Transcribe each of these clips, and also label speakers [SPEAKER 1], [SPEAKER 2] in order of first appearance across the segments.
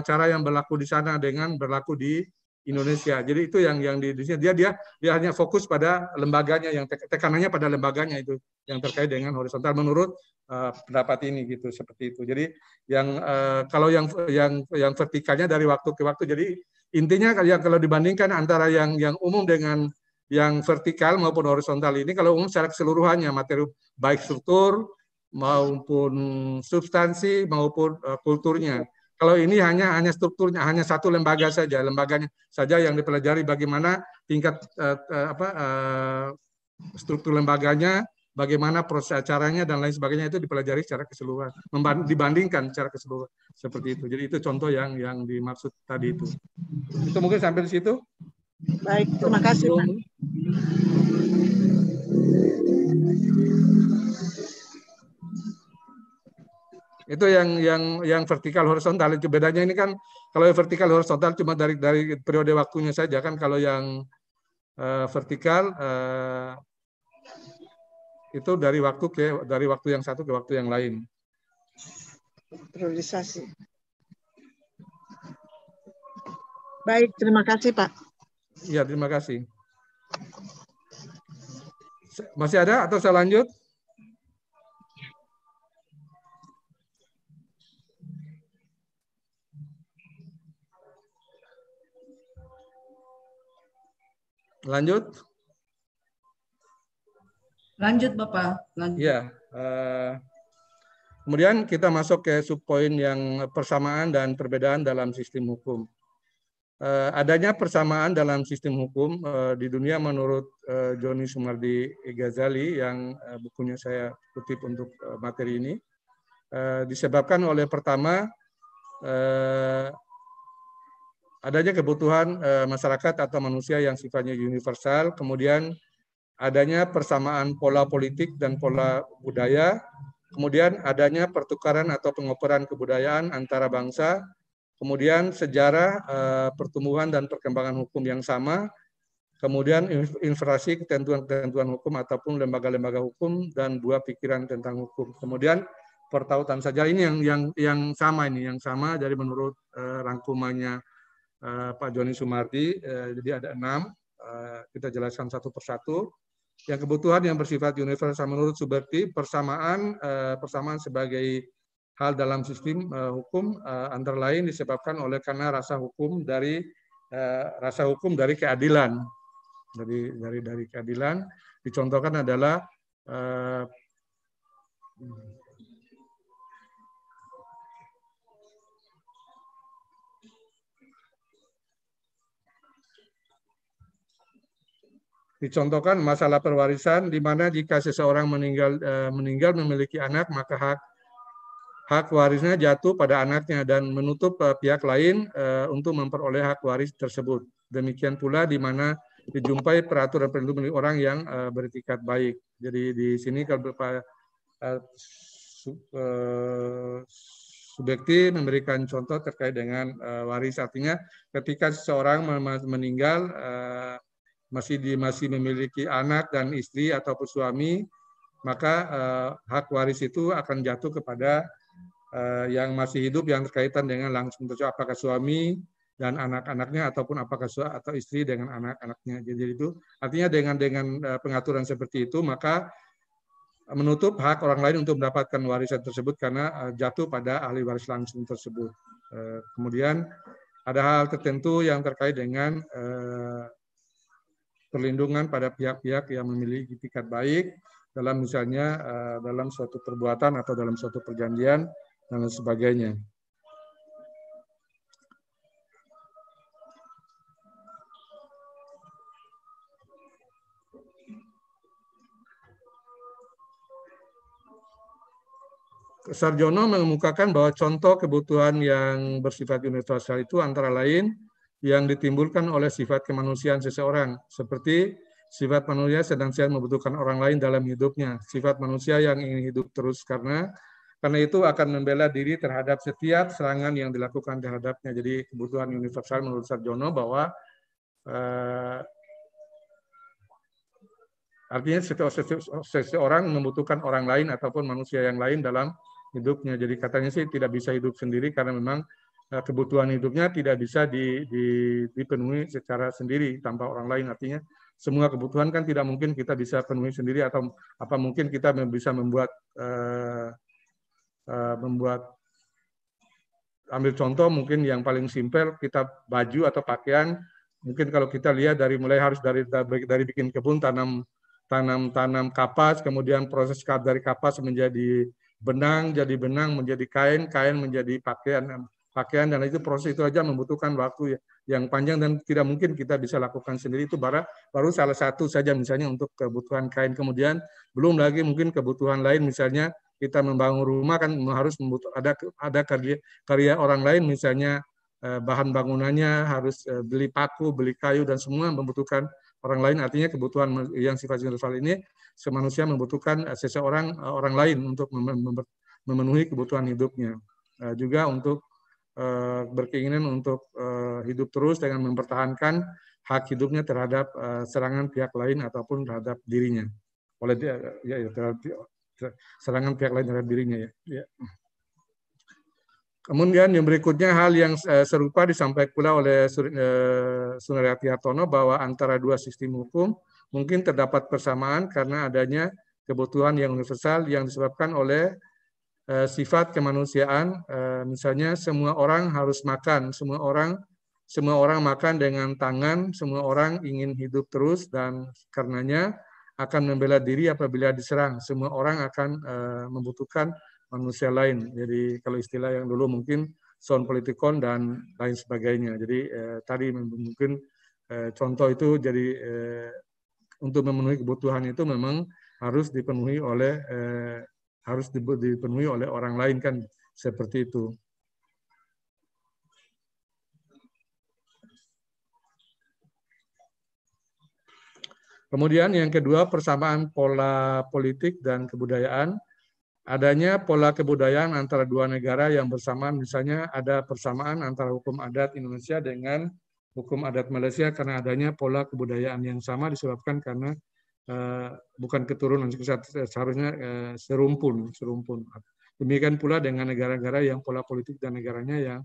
[SPEAKER 1] cara yang berlaku di sana dengan berlaku di Indonesia. Jadi itu yang yang di, di dia dia dia hanya fokus pada lembaganya yang tek, tekanannya pada lembaganya itu yang terkait dengan horizontal menurut uh, pendapat ini gitu seperti itu. Jadi yang uh, kalau yang yang yang vertikalnya dari waktu ke waktu. Jadi intinya ya kalau dibandingkan antara yang yang umum dengan yang vertikal maupun horizontal ini kalau umum secara keseluruhannya materi baik struktur maupun substansi maupun uh, kulturnya. Kalau ini hanya hanya strukturnya hanya satu lembaga saja, lembaganya saja yang dipelajari bagaimana tingkat uh, apa uh, struktur lembaganya, bagaimana proses acaranya dan lain sebagainya itu dipelajari secara keseluruhan, dibandingkan secara keseluruhan seperti itu. Jadi itu contoh yang yang dimaksud tadi itu. Itu mungkin sampai di situ.
[SPEAKER 2] Baik, terima kasih. Pak.
[SPEAKER 1] Itu yang yang yang vertikal horizontal itu bedanya ini kan kalau yang vertikal horizontal cuma dari dari periode waktunya saja kan kalau yang uh, vertikal uh, itu dari waktu ke dari waktu yang satu ke waktu yang lain.
[SPEAKER 2] Priorisasi. Baik, terima kasih Pak.
[SPEAKER 1] Iya, terima kasih. Masih ada atau saya lanjut?
[SPEAKER 2] Lanjut. Lanjut Bapak. Lanjut. Ya. Uh,
[SPEAKER 1] kemudian kita masuk ke subpoin yang persamaan dan perbedaan dalam sistem hukum. Uh, adanya persamaan dalam sistem hukum uh, di dunia menurut uh, Joni Sumardi Ghazali yang uh, bukunya saya kutip untuk uh, materi ini uh, disebabkan oleh pertama uh, adanya kebutuhan eh, masyarakat atau manusia yang sifatnya universal, kemudian adanya persamaan pola politik dan pola budaya, kemudian adanya pertukaran atau pengoperan kebudayaan antara bangsa, kemudian sejarah eh, pertumbuhan dan perkembangan hukum yang sama, kemudian inflasi ketentuan-ketentuan hukum ataupun lembaga-lembaga hukum dan buah pikiran tentang hukum. Kemudian pertautan saja ini yang yang yang sama ini yang sama dari menurut eh, rangkumannya Eh, Pak Joni Sumardi, eh, jadi ada enam, eh, kita jelaskan satu persatu. Yang kebutuhan yang bersifat universal menurut Suberti, persamaan persamaan sebagai hal dalam sistem hukum antara lain disebabkan oleh karena rasa hukum dari rasa hukum dari keadilan dari dari dari keadilan dicontohkan adalah Dicontohkan masalah perwarisan di mana jika seseorang meninggal eh, meninggal memiliki anak maka hak hak warisnya jatuh pada anaknya dan menutup eh, pihak lain eh, untuk memperoleh hak waris tersebut. Demikian pula di mana dijumpai peraturan perlindungan orang yang beretikat baik. Jadi di sini kalau berapa subjektif memberikan contoh terkait dengan waris artinya ketika seseorang meninggal masih di, masih memiliki anak dan istri ataupun suami, maka eh, hak waris itu akan jatuh kepada eh, yang masih hidup yang terkaitan dengan langsung terjadi apakah suami dan anak-anaknya ataupun apakah su atau istri dengan anak-anaknya. Jadi itu artinya dengan dengan eh, pengaturan seperti itu maka menutup hak orang lain untuk mendapatkan warisan tersebut karena eh, jatuh pada ahli waris langsung tersebut. Eh, kemudian ada hal tertentu yang terkait dengan perlindungan pada pihak-pihak yang memiliki itikat baik dalam misalnya eh, dalam suatu perbuatan atau dalam suatu perjanjian dan lain sebagainya. Sarjono mengemukakan bahwa contoh kebutuhan yang bersifat universal itu antara lain yang ditimbulkan oleh sifat kemanusiaan seseorang, seperti sifat manusia sedang sehat membutuhkan orang lain dalam hidupnya, sifat manusia yang ingin hidup terus karena karena itu akan membela diri terhadap setiap serangan yang dilakukan terhadapnya. Jadi kebutuhan universal menurut Sarjono bahwa eh, artinya seseorang membutuhkan orang lain ataupun manusia yang lain dalam hidupnya. Jadi katanya sih tidak bisa hidup sendiri karena memang Eh, kebutuhan hidupnya tidak bisa di, di, dipenuhi secara sendiri tanpa orang lain. Artinya semua kebutuhan kan tidak mungkin kita bisa penuhi sendiri atau apa mungkin kita bisa membuat uh, uh, membuat ambil contoh mungkin yang paling simpel kita baju atau pakaian mungkin kalau kita lihat dari mulai harus dari dari, bikin kebun tanam tanam tanam kapas kemudian proses dari kapas menjadi benang jadi benang menjadi kain kain menjadi pakaian pakaian dan itu proses itu aja membutuhkan waktu ya, yang panjang dan tidak mungkin kita bisa lakukan sendiri itu baru baru salah satu saja misalnya untuk kebutuhan kain kemudian belum lagi mungkin kebutuhan lain misalnya kita membangun rumah kan harus membutuh ada ada karya karya orang lain misalnya eh, bahan bangunannya harus eh, beli paku beli kayu dan semua membutuhkan orang lain artinya kebutuhan yang sifat universal ini semanusia membutuhkan eh, seseorang orang lain untuk memenuhi kebutuhan hidupnya juga untuk Eh, berkeinginan untuk eh, hidup terus dengan mempertahankan hak hidupnya terhadap eh, serangan pihak lain ataupun terhadap dirinya oleh dia ya, ya terhadap, serangan pihak lain terhadap dirinya ya. ya. Kemudian yang berikutnya hal yang serupa disampaikan pula oleh Sunaryati Hartono bahwa antara dua sistem hukum mungkin terdapat persamaan karena adanya kebutuhan yang universal yang disebabkan oleh Eh, sifat kemanusiaan eh, misalnya semua orang harus makan semua orang semua orang makan dengan tangan semua orang ingin hidup terus dan karenanya akan membela diri apabila diserang semua orang akan eh, membutuhkan manusia lain jadi kalau istilah yang dulu mungkin sound politikon dan lain sebagainya jadi eh, tadi mungkin contoh itu jadi untuk memenuhi kebutuhan itu memang harus dipenuhi oleh harus dipenuhi oleh orang lain kan seperti itu. Kemudian yang kedua persamaan pola politik dan kebudayaan. Adanya pola kebudayaan antara dua negara yang bersamaan, misalnya ada persamaan antara hukum adat Indonesia dengan hukum adat Malaysia karena adanya pola kebudayaan yang sama disebabkan karena Eh, bukan keturunan seharusnya eh, serumpun serumpun demikian pula dengan negara-negara yang pola politik dan negaranya yang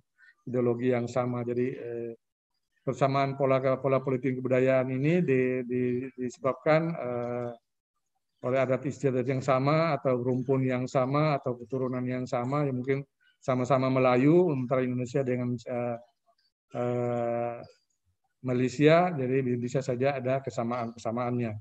[SPEAKER 1] ideologi yang sama jadi eh, persamaan pola pola politik kebudayaan ini disebabkan oleh adat istiadat yang sama atau rumpun yang sama atau keturunan yang sama yang mungkin sama-sama Melayu antara Indonesia dengan uh, uh, Malaysia jadi bisa saja ada kesamaan-kesamaannya.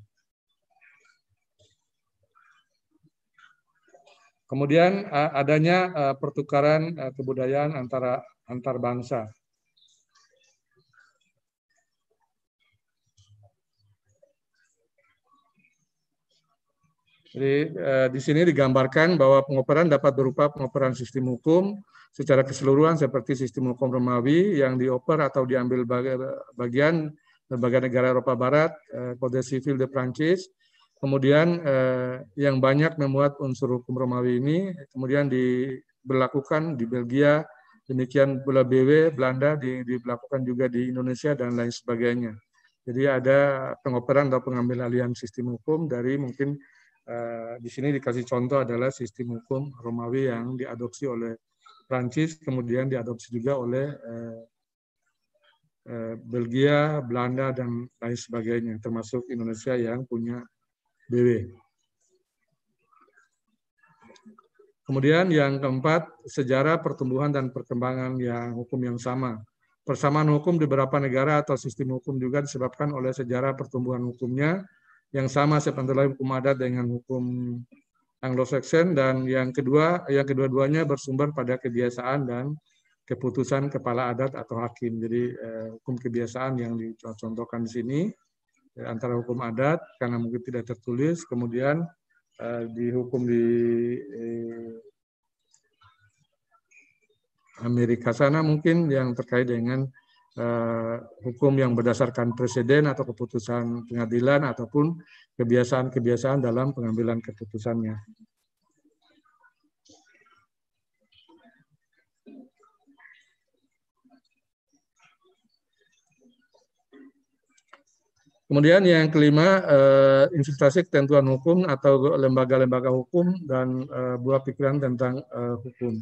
[SPEAKER 1] Kemudian eh, adanya eh, pertukaran eh, kebudayaan antara antar bangsa. Jadi di sini digambarkan bahwa pengoperan dapat berupa pengoperan sistem hukum secara keseluruhan seperti sistem hukum Romawi yang dioper atau diambil bagian berbagai negara Eropa Barat, Kode Sivil de Prancis, Kemudian eh, yang banyak memuat unsur hukum Romawi ini kemudian diberlakukan di Belgia, demikian pula BW Belanda di, diberlakukan juga di Indonesia dan lain sebagainya. Jadi ada pengoperan atau pengambil alian sistem hukum dari mungkin eh, di sini dikasih contoh adalah sistem hukum Romawi yang diadopsi oleh Prancis, kemudian diadopsi juga oleh eh, eh, Belgia, Belanda, dan lain sebagainya, termasuk Indonesia yang punya BW. Kemudian yang keempat, sejarah pertumbuhan dan perkembangan yang hukum yang sama. Persamaan hukum di beberapa negara atau sistem hukum juga disebabkan oleh sejarah pertumbuhan hukumnya yang sama sepantalah hukum adat dengan hukum Anglo-Saxon dan yang kedua yang kedua-duanya bersumber pada kebiasaan dan keputusan kepala adat atau hakim. Jadi eh, hukum kebiasaan yang dicontohkan di sini antara hukum adat karena mungkin tidak tertulis kemudian uh, dihukum di eh, Amerika sana mungkin yang terkait dengan uh, hukum yang berdasarkan presiden atau keputusan pengadilan ataupun kebiasaan-kebiasaan dalam pengambilan keputusannya. Kemudian yang kelima, eh, infiltrasi ketentuan hukum atau lembaga-lembaga hukum dan eh, buah pikiran tentang eh, hukum.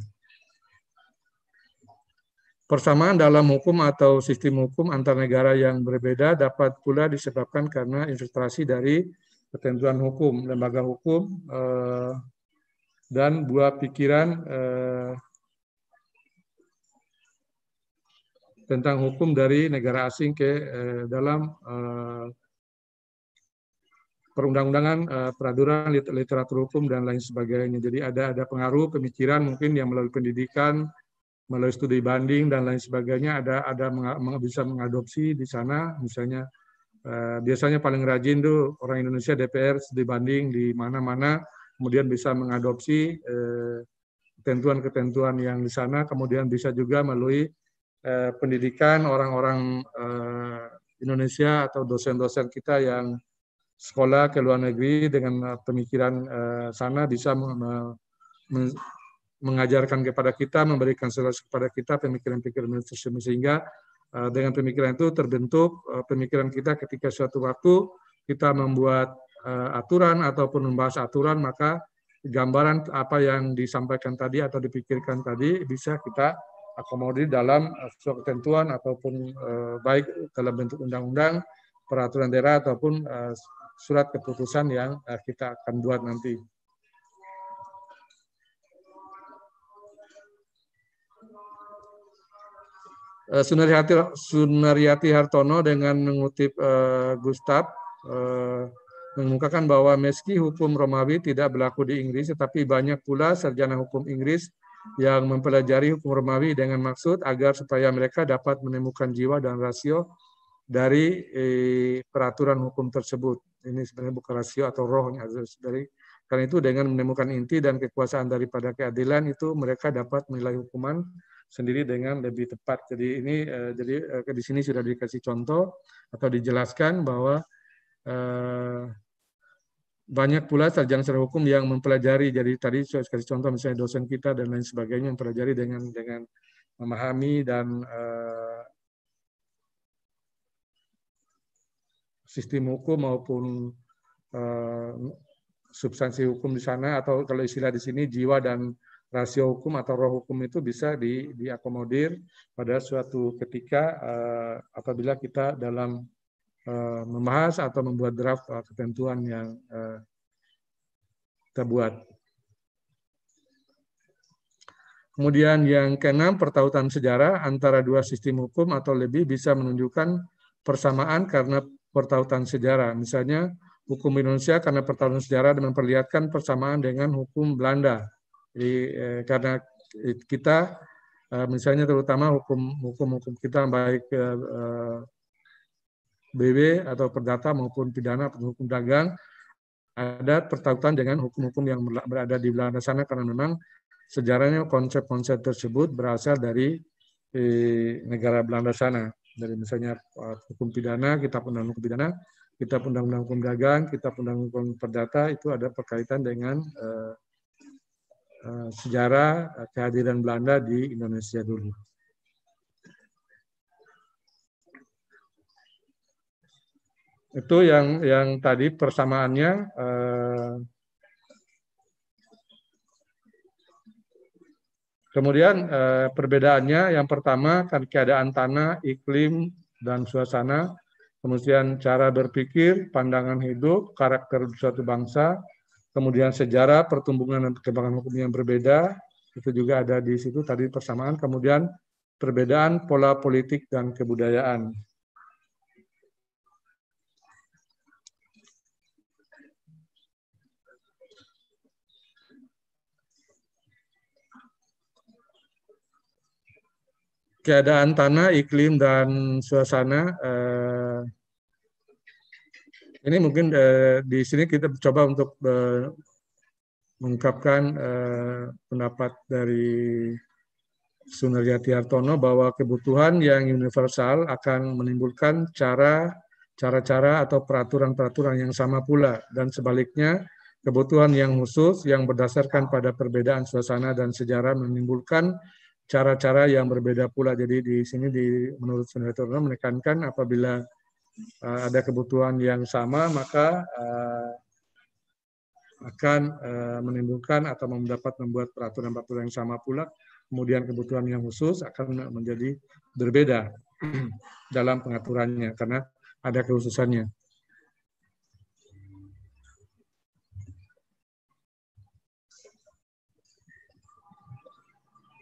[SPEAKER 1] Persamaan dalam hukum atau sistem hukum antar negara yang berbeda dapat pula disebabkan karena infiltrasi dari ketentuan hukum, lembaga hukum, eh, dan buah pikiran eh, tentang hukum dari negara asing ke eh, dalam eh, perundang-undangan eh, peraturan literatur hukum dan lain sebagainya. Jadi ada ada pengaruh pemikiran mungkin yang melalui pendidikan, melalui studi banding dan lain sebagainya ada ada meng, bisa mengadopsi di sana misalnya eh, biasanya paling rajin tuh orang Indonesia DPR studi banding di mana-mana kemudian bisa mengadopsi eh, ketentuan-ketentuan yang di sana kemudian bisa juga melalui eh, pendidikan orang-orang eh, Indonesia atau dosen-dosen kita yang sekolah ke luar negeri dengan pemikiran eh, sana bisa me, me, mengajarkan kepada kita, memberikan solusi kepada kita pemikiran-pemikiran tersebut sehingga eh, dengan pemikiran itu terbentuk eh, pemikiran kita ketika suatu waktu kita membuat eh, aturan ataupun membahas aturan maka gambaran apa yang disampaikan tadi atau dipikirkan tadi bisa kita akomodir dalam eh, suatu ketentuan ataupun eh, baik dalam bentuk undang-undang, peraturan daerah ataupun eh, surat keputusan yang eh, kita akan buat nanti. Eh, Sunaryati, Sunaryati Hartono dengan mengutip uh, eh, Gustav uh, mengungkapkan bahwa meski hukum Romawi tidak berlaku di Inggris, tetapi banyak pula sarjana hukum Inggris yang mempelajari hukum Romawi dengan maksud agar supaya mereka dapat menemukan jiwa dan rasio dari eh, peraturan hukum tersebut. Ini sebenarnya bukan rasio atau rohnya dari karena itu dengan menemukan inti dan kekuasaan daripada keadilan itu mereka dapat menilai hukuman sendiri dengan lebih tepat. Jadi ini eh, jadi eh, di sini sudah dikasih contoh atau dijelaskan bahwa eh, banyak pula sarjana hukum yang mempelajari. Jadi tadi saya kasih contoh misalnya dosen kita dan lain sebagainya mempelajari dengan dengan memahami dan uh, sistem hukum maupun uh, substansi hukum di sana atau kalau istilah di sini jiwa dan rasio hukum atau roh hukum itu bisa di, diakomodir pada suatu ketika uh, apabila kita dalam Eh, membahas atau membuat draft ketentuan yang eh, kita buat. Kemudian yang keenam, pertautan sejarah antara dua sistem hukum atau lebih bisa menunjukkan persamaan karena pertautan sejarah. Misalnya, hukum Indonesia karena pertautan sejarah dan memperlihatkan persamaan dengan hukum Belanda. Jadi, eh, karena kita, misalnya terutama hukum-hukum kita, baik BB atau perdata maupun pidana atau hukum dagang ada pertautan dengan hukum-hukum yang berada di Belanda sana karena memang sejarahnya konsep-konsep tersebut berasal dari eh, negara Belanda sana. Dari misalnya eh, hukum pidana, kita undang-undang hukum pidana, kitab undang-undang hukum dagang, kitab undang-undang hukum perdata itu ada perkaitan dengan eh, eh, sejarah eh, kehadiran Belanda di Indonesia dulu. itu yang yang tadi persamaannya eh, kemudian eh, perbedaannya yang pertama kan keadaan tanah iklim dan suasana kemudian cara berpikir pandangan hidup karakter suatu bangsa kemudian sejarah pertumbuhan dan perkembangan hukum yang berbeda itu juga ada di situ tadi persamaan kemudian perbedaan pola politik dan kebudayaan keadaan tanah, iklim dan suasana. Uh, ini mungkin uh, di sini kita coba untuk eh, mengungkapkan uh, pendapat dari Sunaryati Hartono bahwa kebutuhan yang universal akan menimbulkan cara cara-cara atau peraturan-peraturan yang sama pula dan sebaliknya kebutuhan yang khusus yang berdasarkan pada perbedaan suasana dan sejarah menimbulkan cara-cara yang berbeda pula. Jadi di sini di menurut senator menekankan apabila uh, ada kebutuhan yang sama maka uh, akan uh, menimbulkan atau mendapat membuat peraturan-peraturan yang sama pula. Kemudian kebutuhan yang khusus akan menjadi berbeda dalam pengaturannya karena ada kehususannya.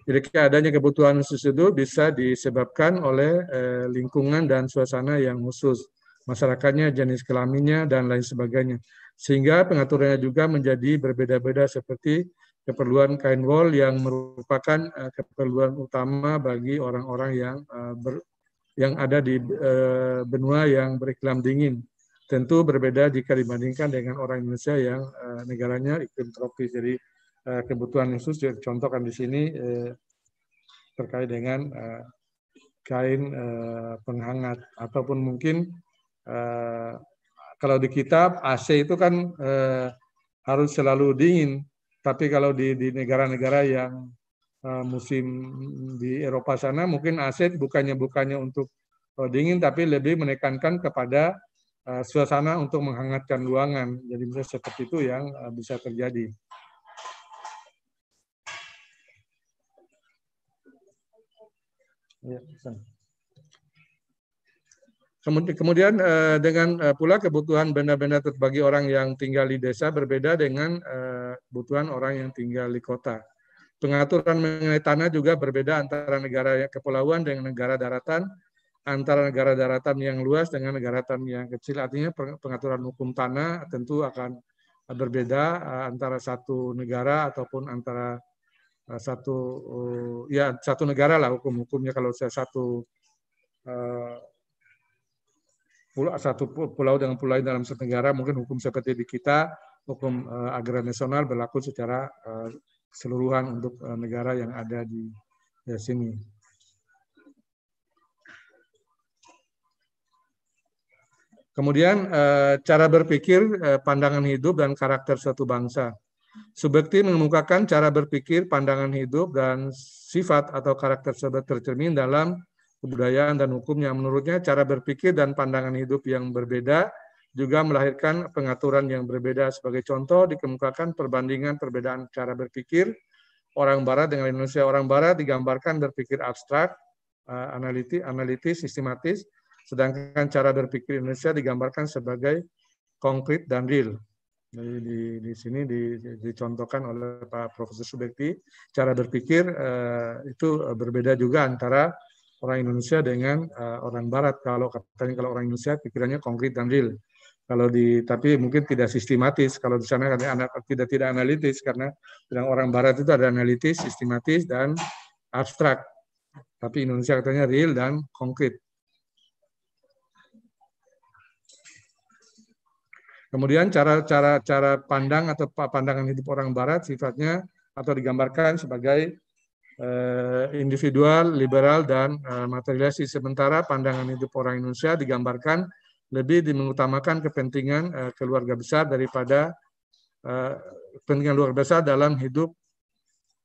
[SPEAKER 1] Jadi adanya kebutuhan khusus itu bisa disebabkan oleh eh, lingkungan dan suasana yang khusus, masyarakatnya, jenis kelaminnya, dan lain sebagainya. Sehingga pengaturannya juga menjadi berbeda-beda seperti keperluan kain wol yang merupakan eh, keperluan utama bagi orang-orang yang eh, ber, yang ada di eh, benua yang beriklim dingin. Tentu berbeda jika dibandingkan dengan orang Indonesia yang eh, negaranya iklim tropis. Jadi Eh, kebutuhan khusus ya, contohkan di sini eh, terkait dengan eh, kain penghangat ataupun mungkin kalau di kitab AC itu kan harus selalu dingin tapi kalau di negara-negara yang musim di Eropa sana mungkin AC bukannya bukannya untuk dingin tapi lebih menekankan kepada suasana untuk menghangatkan ruangan jadi bisa seperti itu yang bisa terjadi Ya, kemudian eh, dengan eh, pula kebutuhan benda-benda terbagi orang yang tinggal di desa berbeda dengan eh, kebutuhan orang yang tinggal di kota. Pengaturan mengenai tanah juga berbeda antara negara ya, kepulauan dengan negara daratan, antara negara daratan yang luas dengan negara daratan yang kecil. Artinya pengaturan hukum tanah tentu akan berbeda antara satu negara ataupun antara Nah, satu eh, ya satu negara lah hukum-hukumnya kalau saya satu eh, pulau satu pulau dengan pulau lain dalam satu negara mungkin hukum seperti di kita hukum uh, eh, agraria nasional berlaku secara keseluruhan untuk negara yang ada di sini. Kemudian cara berpikir, pandangan hidup dan karakter suatu bangsa. Subekti mengemukakan cara berpikir, pandangan hidup, dan sifat atau karakter subjek tercermin dalam kebudayaan dan hukum yang menurutnya cara berpikir dan pandangan hidup yang berbeda juga melahirkan pengaturan yang berbeda. Sebagai contoh, dikemukakan perbandingan perbedaan cara berpikir orang Barat dengan Indonesia. Orang Barat digambarkan berpikir abstrak, eh, analitis, analitis sistematis, sedangkan cara berpikir Indonesia digambarkan sebagai konkret dan real. Jadi di, di sini di, dicontohkan oleh Pak Profesor Subekti cara berpikir eh, itu berbeda juga antara orang Indonesia dengan eh, orang Barat. Kalau katanya kalau orang Indonesia pikirannya konkret dan real. Kalau di tapi mungkin tidak sistematis. Kalau di sana katanya tidak tidak analitis karena bilang orang Barat itu ada analitis, sistematis dan abstrak. Tapi Indonesia katanya real dan konkret. Kemudian cara-cara cara pandang atau pandangan hidup orang Barat sifatnya atau digambarkan sebagai eh, individual, liberal dan eh, materialistis. Sementara pandangan hidup orang Indonesia digambarkan lebih mengutamakan kepentingan eh, keluarga besar daripada eh, kepentingan luar besar dalam hidup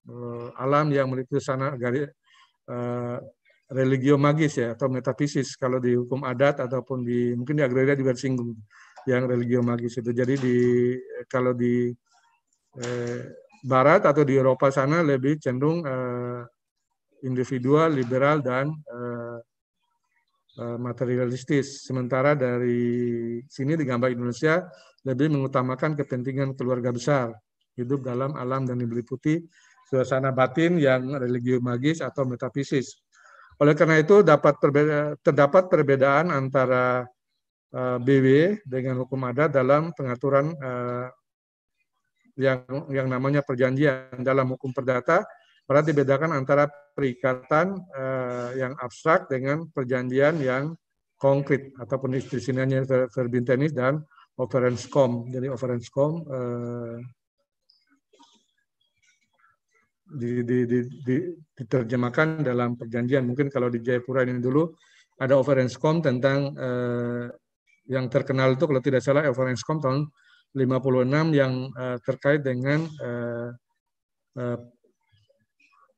[SPEAKER 1] eh, alam yang meliputi sana garis eh, religio magis ya atau metafisis kalau di hukum adat ataupun di mungkin di agraria juga singgung yang religio magis itu. Jadi di kalau di eh, barat atau di Eropa sana lebih cenderung eh, individual, liberal dan eh, eh materialistis. Sementara dari sini di gambar Indonesia lebih mengutamakan kepentingan keluarga besar, hidup dalam alam dan meliputi suasana batin yang religio magis atau metafisis. Oleh karena itu dapat terbeda, terdapat perbedaan antara Eh, BW dengan hukum adat dalam pengaturan eh, yang yang namanya perjanjian dalam hukum perdata pernah dibedakan antara perikatan eh, yang abstrak dengan perjanjian yang konkret ataupun istilahnya sini hanya verbintenis dan overenskom. Jadi overenskom uh, di, di, di, di, diterjemahkan dalam perjanjian. Mungkin kalau di Jayapura ini dulu ada com tentang yang terkenal itu kalau tidak salah Evanescom tahun 56 yang uh, terkait dengan uh, uh,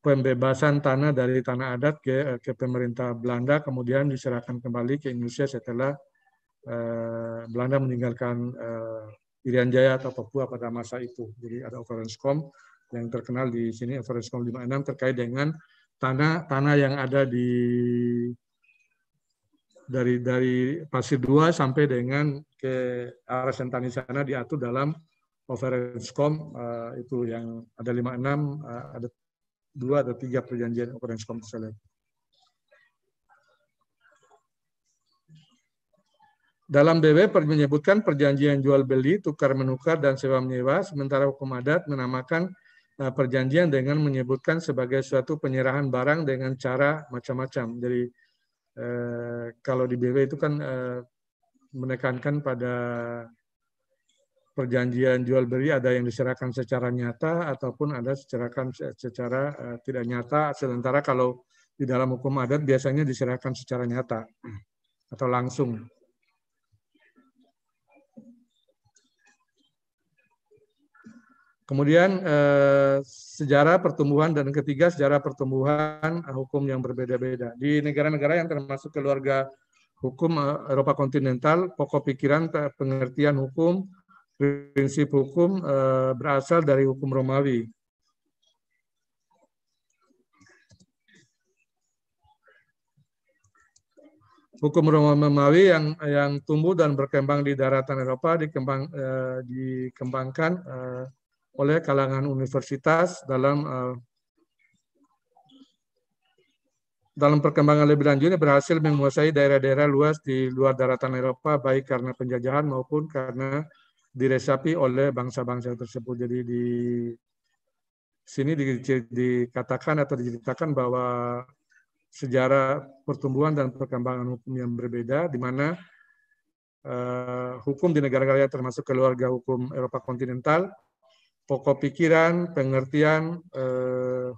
[SPEAKER 1] pembebasan tanah dari tanah adat ke, ke pemerintah Belanda, kemudian diserahkan kembali ke Indonesia setelah uh, Belanda meninggalkan uh, Irian Jaya atau Papua pada masa itu. Jadi ada Compton yang terkenal di sini, Overenskom 56 terkait dengan tanah tanah yang ada di dari dari pasir dua sampai dengan ke arah Sentani sana diatur dalam Overenskom uh, eh, itu yang ada 56 uh, eh, ada dua atau tiga perjanjian Overenskom tersebut. Dalam BW menyebutkan perjanjian jual beli, tukar menukar dan sewa menyewa, sementara hukum adat menamakan eh, perjanjian dengan menyebutkan sebagai suatu penyerahan barang dengan cara macam-macam. Jadi Eh, kalau di BW itu kan eh, menekankan pada perjanjian jual beli ada yang diserahkan secara nyata ataupun ada diserahkan secara eh, tidak nyata. Sementara kalau di dalam hukum adat biasanya diserahkan secara nyata atau langsung. Kemudian eh, sejarah pertumbuhan dan ketiga sejarah pertumbuhan hukum yang berbeda-beda. Di negara-negara yang termasuk keluarga hukum eh, Eropa kontinental, pokok pikiran eh, pengertian hukum, prinsip hukum berasal dari hukum Romawi. Hukum Romawi yang yang tumbuh dan berkembang di daratan Eropa dikembang eh, dikembangkan eh, oleh kalangan universitas dalam eh, dalam perkembangan lebih lanjutnya berhasil menguasai daerah-daerah luas di luar daratan Eropa baik karena penjajahan maupun karena diresapi oleh bangsa-bangsa tersebut. Jadi di sini dikatakan atau diceritakan bahwa sejarah pertumbuhan dan perkembangan hukum yang berbeda di mana uh, hukum di negara-negara termasuk keluarga hukum Eropa kontinental pokok pikiran, pengertian, eh,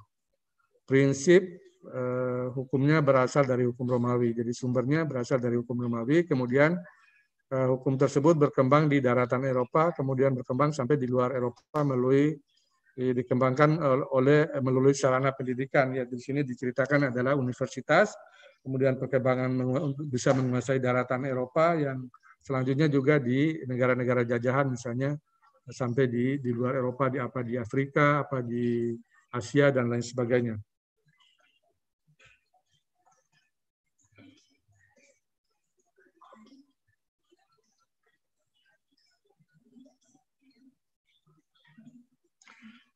[SPEAKER 1] prinsip eh, hukumnya berasal dari hukum Romawi. Jadi sumbernya berasal dari hukum Romawi, kemudian eh, hukum tersebut berkembang di daratan Eropa, kemudian berkembang sampai di luar Eropa melalui eh, dikembangkan oleh melalui sarana pendidikan. Ya di sini diceritakan adalah universitas, kemudian perkembangan untuk bisa menguasai daratan Eropa yang selanjutnya juga di negara-negara jajahan misalnya sampai di di luar Eropa di apa di Afrika apa di Asia dan lain sebagainya.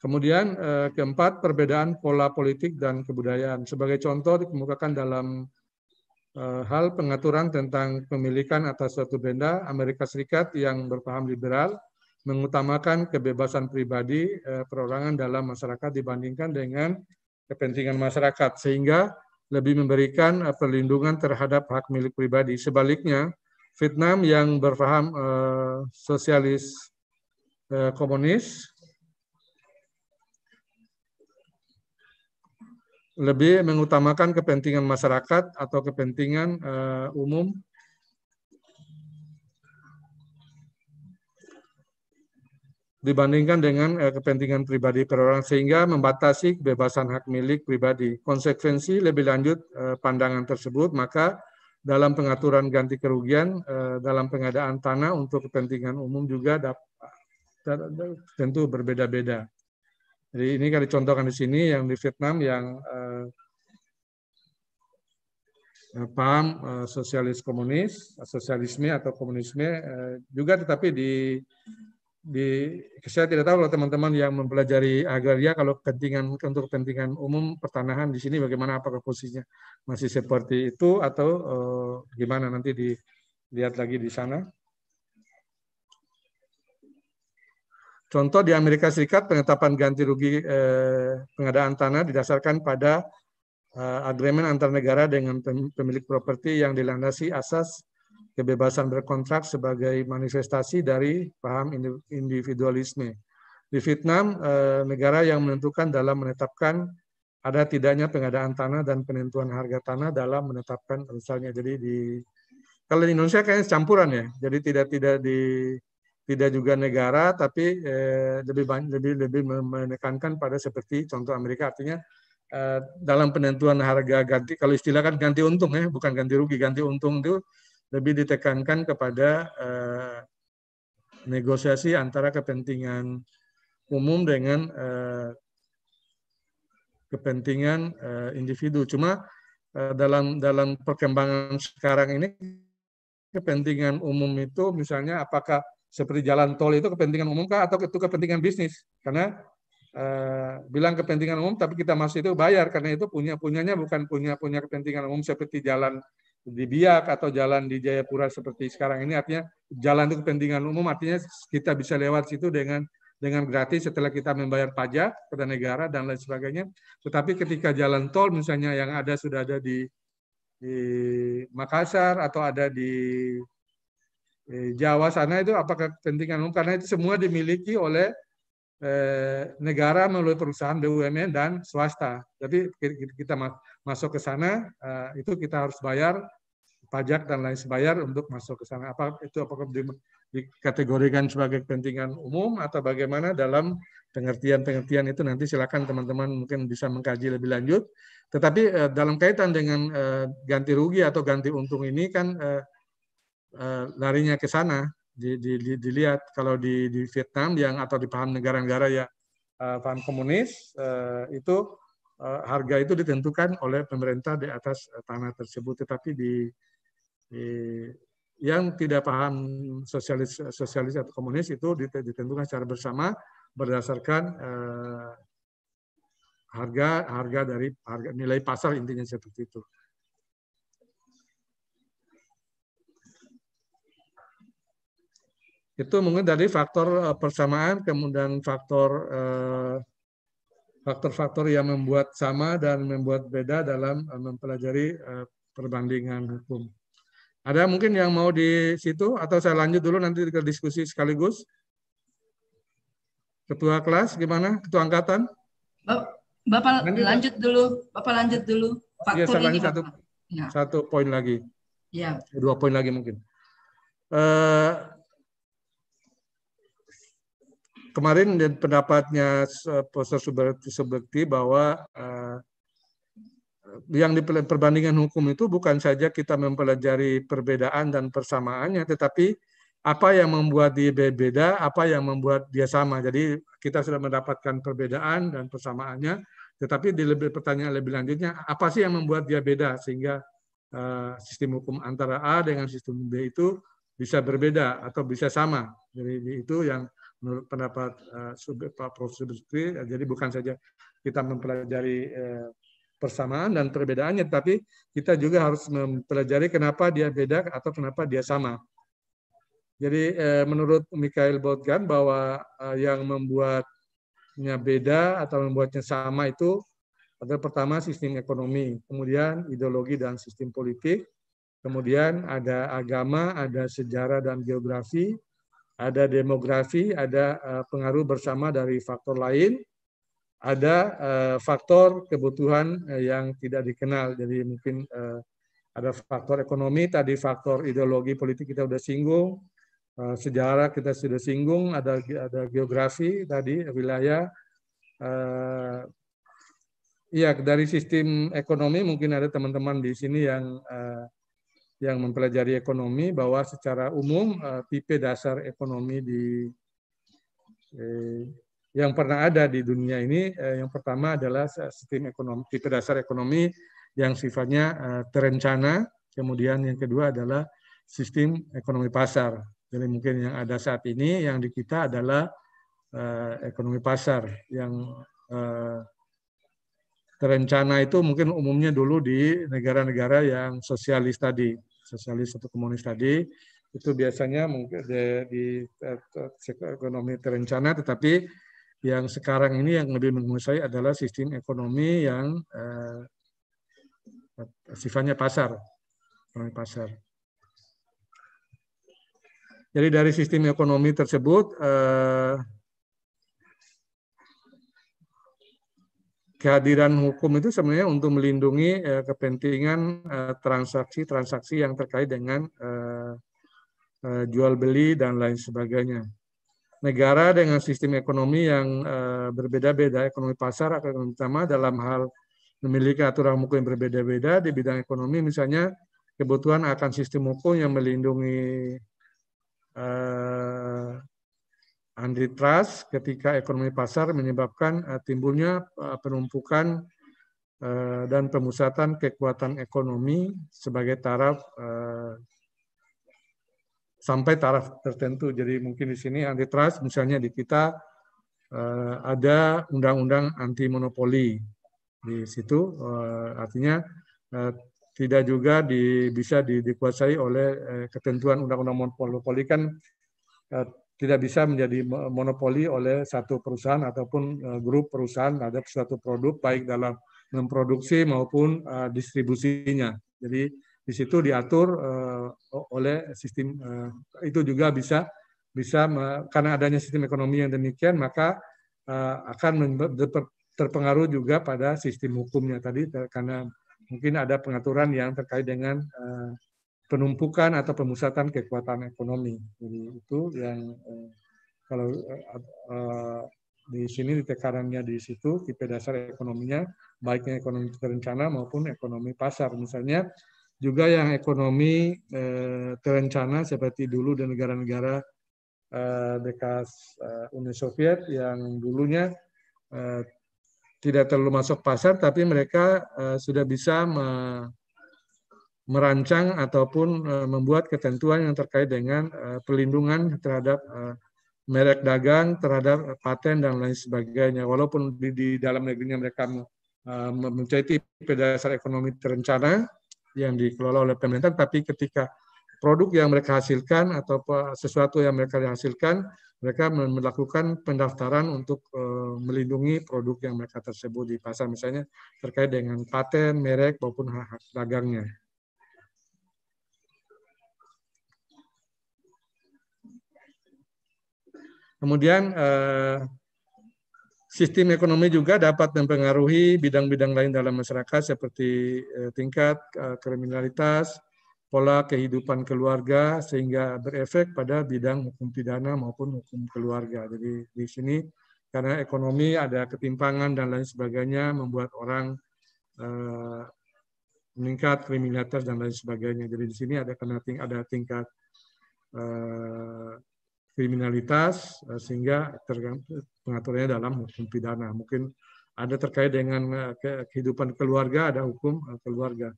[SPEAKER 1] Kemudian eh, keempat perbedaan pola politik dan kebudayaan. Sebagai contoh dikemukakan dalam eh, hal pengaturan tentang pemilikan atas suatu benda Amerika Serikat yang berpaham liberal mengutamakan kebebasan pribadi eh, perorangan dalam masyarakat dibandingkan dengan kepentingan masyarakat sehingga lebih memberikan eh, perlindungan terhadap hak milik pribadi. Sebaliknya, Vietnam yang berfaham eh, sosialis eh, komunis lebih mengutamakan kepentingan masyarakat atau kepentingan eh, umum dibandingkan dengan eh, kepentingan pribadi perorangan sehingga membatasi kebebasan hak milik pribadi. Konsekuensi lebih lanjut eh, pandangan tersebut maka dalam pengaturan ganti kerugian eh, dalam pengadaan tanah untuk kepentingan umum juga dapat, tentu berbeda-beda. Jadi ini kan dicontohkan di sini yang di Vietnam yang eh, eh, paham eh, sosialis komunis, sosialisme atau komunisme eh, juga tetapi di di saya tidak tahu kalau teman-teman yang mempelajari agraria kalau kepentingan untuk kepentingan umum pertanahan di sini bagaimana apa posisinya masih seperti itu atau eh, gimana nanti dilihat lagi di sana. Contoh di Amerika Serikat penetapan ganti rugi eh, pengadaan tanah didasarkan pada eh, agreement antar negara dengan pemilik properti yang dilandasi asas kebebasan berkontrak sebagai manifestasi dari paham individualisme. Di Vietnam, eh, negara yang menentukan dalam menetapkan ada tidaknya pengadaan tanah dan penentuan harga tanah dalam menetapkan misalnya jadi di kalau di Indonesia kayaknya campuran ya jadi tidak tidak di tidak juga negara tapi eh, lebih lebih lebih menekankan pada seperti contoh Amerika artinya eh, dalam penentuan harga ganti kalau istilah kan ganti untung ya bukan ganti rugi ganti untung itu lebih ditekankan kepada eh, negosiasi antara kepentingan umum dengan eh, kepentingan eh, individu. Cuma eh, dalam dalam perkembangan sekarang ini kepentingan umum itu misalnya apakah seperti jalan tol itu kepentingan umum kah atau itu kepentingan bisnis? Karena eh, bilang kepentingan umum tapi kita masih itu bayar karena itu punya punyanya bukan punya punya kepentingan umum seperti jalan di Biak atau jalan di Jayapura seperti sekarang ini artinya jalan itu kepentingan umum artinya kita bisa lewat situ dengan dengan gratis setelah kita membayar pajak kepada negara dan lain sebagainya. Tetapi ketika jalan tol misalnya yang ada sudah ada di di Makassar atau ada di, eh, Jawa sana itu apakah kepentingan umum karena itu semua dimiliki oleh Eh, negara melalui perusahaan BUMN dan swasta. Jadi kita masuk ke sana eh, itu kita harus bayar pajak dan lain sebayar untuk masuk ke sana. Apa itu apakah dikategorikan sebagai kepentingan umum atau bagaimana dalam pengertian-pengertian itu nanti silakan teman-teman mungkin bisa mengkaji lebih lanjut. Tetapi eh, dalam kaitan dengan ganti rugi atau ganti untung ini kan larinya ke sana di, di, di, dilihat kalau di, di Vietnam yang atau di paham negara-negara yang uh, eh, paham komunis uh, itu uh, harga itu ditentukan oleh pemerintah di atas uh, tanah tersebut tetapi di, di yang tidak paham sosialis sosialis atau komunis itu ditentukan secara bersama berdasarkan uh, harga harga dari harga nilai pasar intinya seperti itu. itu mungkin dari faktor eh, persamaan kemudian faktor eh, faktor-faktor yang membuat sama dan membuat beda dalam eh, mempelajari perbandingan hukum. Ada mungkin yang mau di situ atau saya lanjut dulu nanti ke diskusi sekaligus. Ketua kelas gimana? Ketua angkatan?
[SPEAKER 2] Bapak lanjut, dulu. Bapak lanjut dulu. Iya, faktor ya, saya ini satu,
[SPEAKER 1] ya. satu poin lagi. Ya. Dua poin lagi mungkin kemarin dan pendapatnya eh, Profesor Subakti, Subakti bahwa uh, yang di perbandingan hukum itu bukan saja kita mempelajari perbedaan dan persamaannya, tetapi apa yang membuat dia beda, apa yang membuat dia sama. Jadi kita sudah mendapatkan perbedaan dan persamaannya, tetapi di lebih pertanyaan lebih lanjutnya, apa sih yang membuat dia beda sehingga uh, sistem hukum antara A dengan sistem B itu bisa berbeda atau bisa sama. Jadi itu yang menurut pendapat uh, Pak Prof. Subutri, eh, jadi bukan saja kita mempelajari uh, persamaan dan perbedaannya, tapi kita juga harus mempelajari kenapa dia beda atau kenapa dia sama. Jadi uh, menurut Mikhail Botgan bahwa uh, yang membuatnya beda atau membuatnya sama itu adalah pertama sistem ekonomi, kemudian ideologi dan sistem politik, kemudian ada agama, ada sejarah dan geografi, ada demografi, ada eh, pengaruh bersama dari faktor lain, ada eh, faktor kebutuhan eh, yang tidak dikenal. Jadi mungkin ada faktor ekonomi, tadi faktor ideologi politik kita sudah singgung, sejarah kita sudah singgung, ada ada geografi tadi wilayah. Iya dari sistem ekonomi mungkin ada teman-teman di sini yang yang mempelajari ekonomi bahwa secara umum eh, tipe dasar ekonomi di eh, yang pernah ada di dunia ini eh, yang pertama adalah sistem ekonomi tipe dasar ekonomi yang sifatnya eh, terencana kemudian yang kedua adalah sistem ekonomi pasar jadi mungkin yang ada saat ini yang di kita adalah eh, ekonomi pasar yang eh, terencana itu mungkin umumnya dulu di negara-negara yang sosialis tadi, sosialis atau komunis tadi, itu biasanya mungkin di, di, eh, eh, ekonomi terencana, tetapi yang sekarang ini yang lebih menguasai adalah sistem ekonomi yang eh, sifatnya pasar, ekonomi pasar. Jadi dari sistem ekonomi tersebut eh, kehadiran hukum itu sebenarnya untuk melindungi eh, kepentingan transaksi-transaksi eh, yang terkait dengan eh, eh, jual beli dan lain sebagainya. Negara dengan sistem ekonomi yang eh, berbeda-beda, ekonomi pasar akan utama dalam hal memiliki aturan hukum yang berbeda-beda di bidang ekonomi misalnya kebutuhan akan sistem hukum yang melindungi eh, antitrust ketika ekonomi pasar menyebabkan uh, timbulnya uh, penumpukan uh, dan pemusatan kekuatan ekonomi sebagai taraf uh, sampai taraf tertentu. Jadi mungkin di sini antitrust misalnya di kita uh, ada undang-undang anti monopoli di situ uh, artinya uh, tidak juga di, bisa di, dikuasai oleh uh, ketentuan undang-undang monopoli kan uh, tidak bisa menjadi monopoli oleh satu perusahaan ataupun eh, grup perusahaan terhadap suatu produk baik dalam memproduksi maupun eh, distribusinya. Jadi di situ diatur eh, oleh sistem itu juga bisa bisa karena adanya sistem ekonomi yang demikian maka akan terpengaruh juga pada sistem hukumnya tadi karena mungkin ada pengaturan yang terkait dengan penumpukan atau pemusatan kekuatan ekonomi. Jadi itu yang eh, kalau eh, eh, di sini di situ tipe dasar ekonominya baiknya ekonomi terencana maupun ekonomi pasar misalnya juga yang ekonomi eh, terencana seperti dulu di negara-negara eh, bekas eh, Uni Soviet yang dulunya tidak terlalu masuk pasar tapi mereka sudah bisa merancang ataupun eh, membuat ketentuan yang terkait dengan eh, perlindungan terhadap eh, merek dagang, terhadap paten dan lain sebagainya. Walaupun di, di dalam negerinya mereka menjadi IP dasar ekonomi terencana yang dikelola oleh pemerintah, tapi ketika produk yang mereka hasilkan atau sesuatu yang mereka hasilkan, mereka melakukan pendaftaran untuk melindungi produk yang mereka tersebut di pasar, misalnya terkait dengan paten, merek maupun hak, -hak dagangnya. Kemudian eh, sistem ekonomi juga dapat mempengaruhi bidang-bidang lain dalam masyarakat seperti eh, tingkat eh, kriminalitas, pola kehidupan keluarga sehingga berefek pada bidang hukum pidana maupun hukum keluarga. Jadi di sini karena ekonomi ada ketimpangan dan lain sebagainya membuat orang eh, meningkat kriminalitas dan lain sebagainya. Jadi di sini ada karena ting ada tingkat eh, kriminalitas eh, sehingga pengaturannya dalam hukum pidana. Mungkin ada terkait dengan eh, kehidupan keluarga, ada hukum eh, keluarga.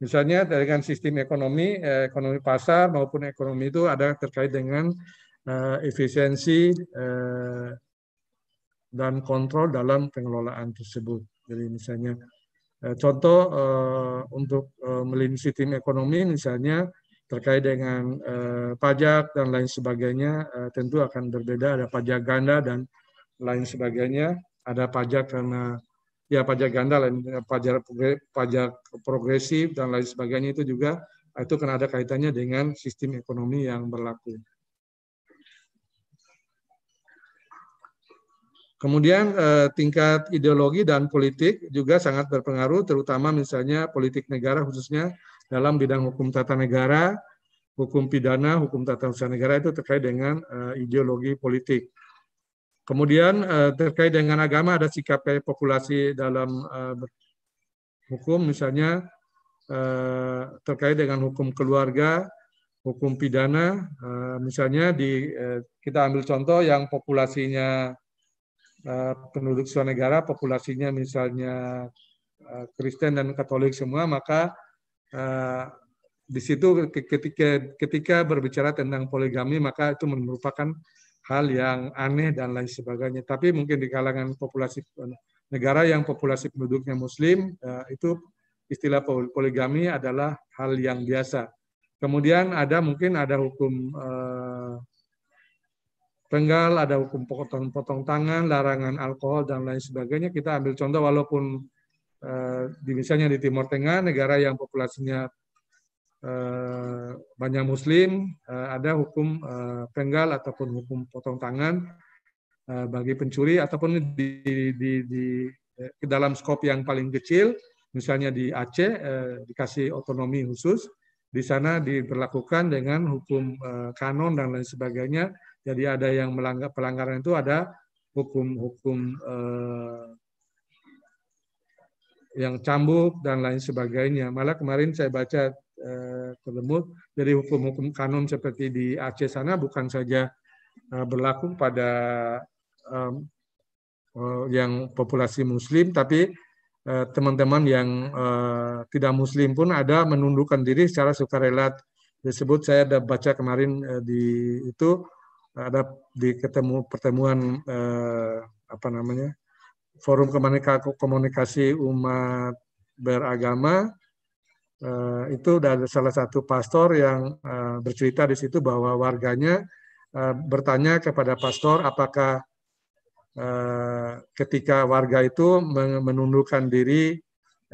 [SPEAKER 1] Misalnya dengan sistem ekonomi, ekonomi pasar maupun ekonomi itu ada terkait dengan efisiensi dan kontrol dalam pengelolaan tersebut. Jadi misalnya Eh, contoh eh, untuk eh, melindungi tim ekonomi misalnya terkait dengan pajak dan lain sebagainya tentu akan berbeda ada pajak ganda dan lain sebagainya ada pajak karena ya pajak ganda lain pajak pajak progresif dan lain sebagainya itu juga itu karena ada kaitannya dengan sistem ekonomi yang berlaku. Kemudian eh, tingkat ideologi dan politik juga sangat berpengaruh, terutama misalnya politik negara khususnya dalam bidang hukum tata negara, hukum pidana, hukum tata usaha negara itu terkait dengan eh, ideologi politik. Kemudian eh, terkait dengan agama ada sikap populasi dalam eh, hukum, misalnya eh, terkait dengan hukum keluarga, hukum pidana, eh, misalnya di kita ambil contoh yang populasinya Eh, penduduk suatu negara populasinya misalnya eh, Kristen dan Katolik semua maka eh, di situ ketika ketika berbicara tentang poligami maka itu merupakan hal yang aneh dan lain sebagainya tapi mungkin di kalangan populasi negara yang populasi penduduknya muslim itu istilah poligami adalah hal yang biasa kemudian ada mungkin ada hukum eh, Tenggal ada hukum potong-potong tangan, larangan alkohol dan lain sebagainya. Kita ambil contoh walaupun eh, di misalnya di Timur Tengah, negara yang populasinya eh, banyak Muslim, eh, ada hukum penggal ataupun hukum potong tangan bagi pencuri ataupun di, di, di, di dalam skop yang paling kecil, misalnya di Aceh dikasih otonomi khusus, di sana diberlakukan dengan hukum kanon dan lain sebagainya jadi ada yang melanggar pelanggaran itu ada hukum-hukum eh, yang cambuk dan lain sebagainya. Malah kemarin saya baca eh, terlemut dari hukum-hukum kanun seperti di Aceh sana bukan saja eh, berlaku pada eh, yang populasi Muslim, tapi eh, teman-teman yang eh, tidak Muslim pun ada menundukkan diri secara sukarela. Disebut saya ada baca kemarin eh, di itu ada di ketemu pertemuan eh, apa namanya forum komunikasi, umat beragama eh, itu ada salah satu pastor yang eh, bercerita di situ bahwa warganya eh, bertanya kepada pastor apakah eh, ketika warga itu menundukkan diri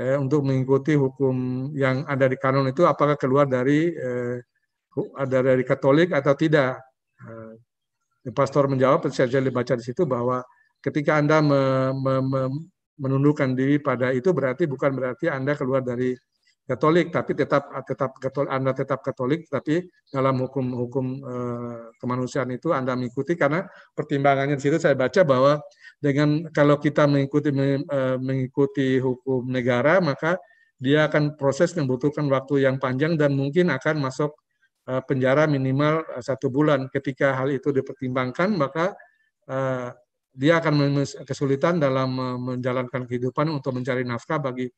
[SPEAKER 1] eh, untuk mengikuti hukum yang ada di kanon itu apakah keluar dari eh, ada dari Katolik atau tidak. Eh, Pastor menjawab, saya baca di situ bahwa ketika Anda me, me, me, menundukkan diri pada itu berarti bukan berarti Anda keluar dari Katolik, tapi tetap tetap Katolik, Anda tetap Katolik, tapi dalam hukum-hukum e, eh, kemanusiaan itu Anda mengikuti karena pertimbangannya di situ saya baca bahwa dengan kalau kita mengikuti eh, mengikuti hukum negara maka dia akan proses membutuhkan waktu yang panjang dan mungkin akan masuk Eh, penjara minimal eh, satu bulan. Ketika hal itu dipertimbangkan, maka eh, dia akan kesulitan dalam menjalankan kehidupan untuk mencari nafkah bagi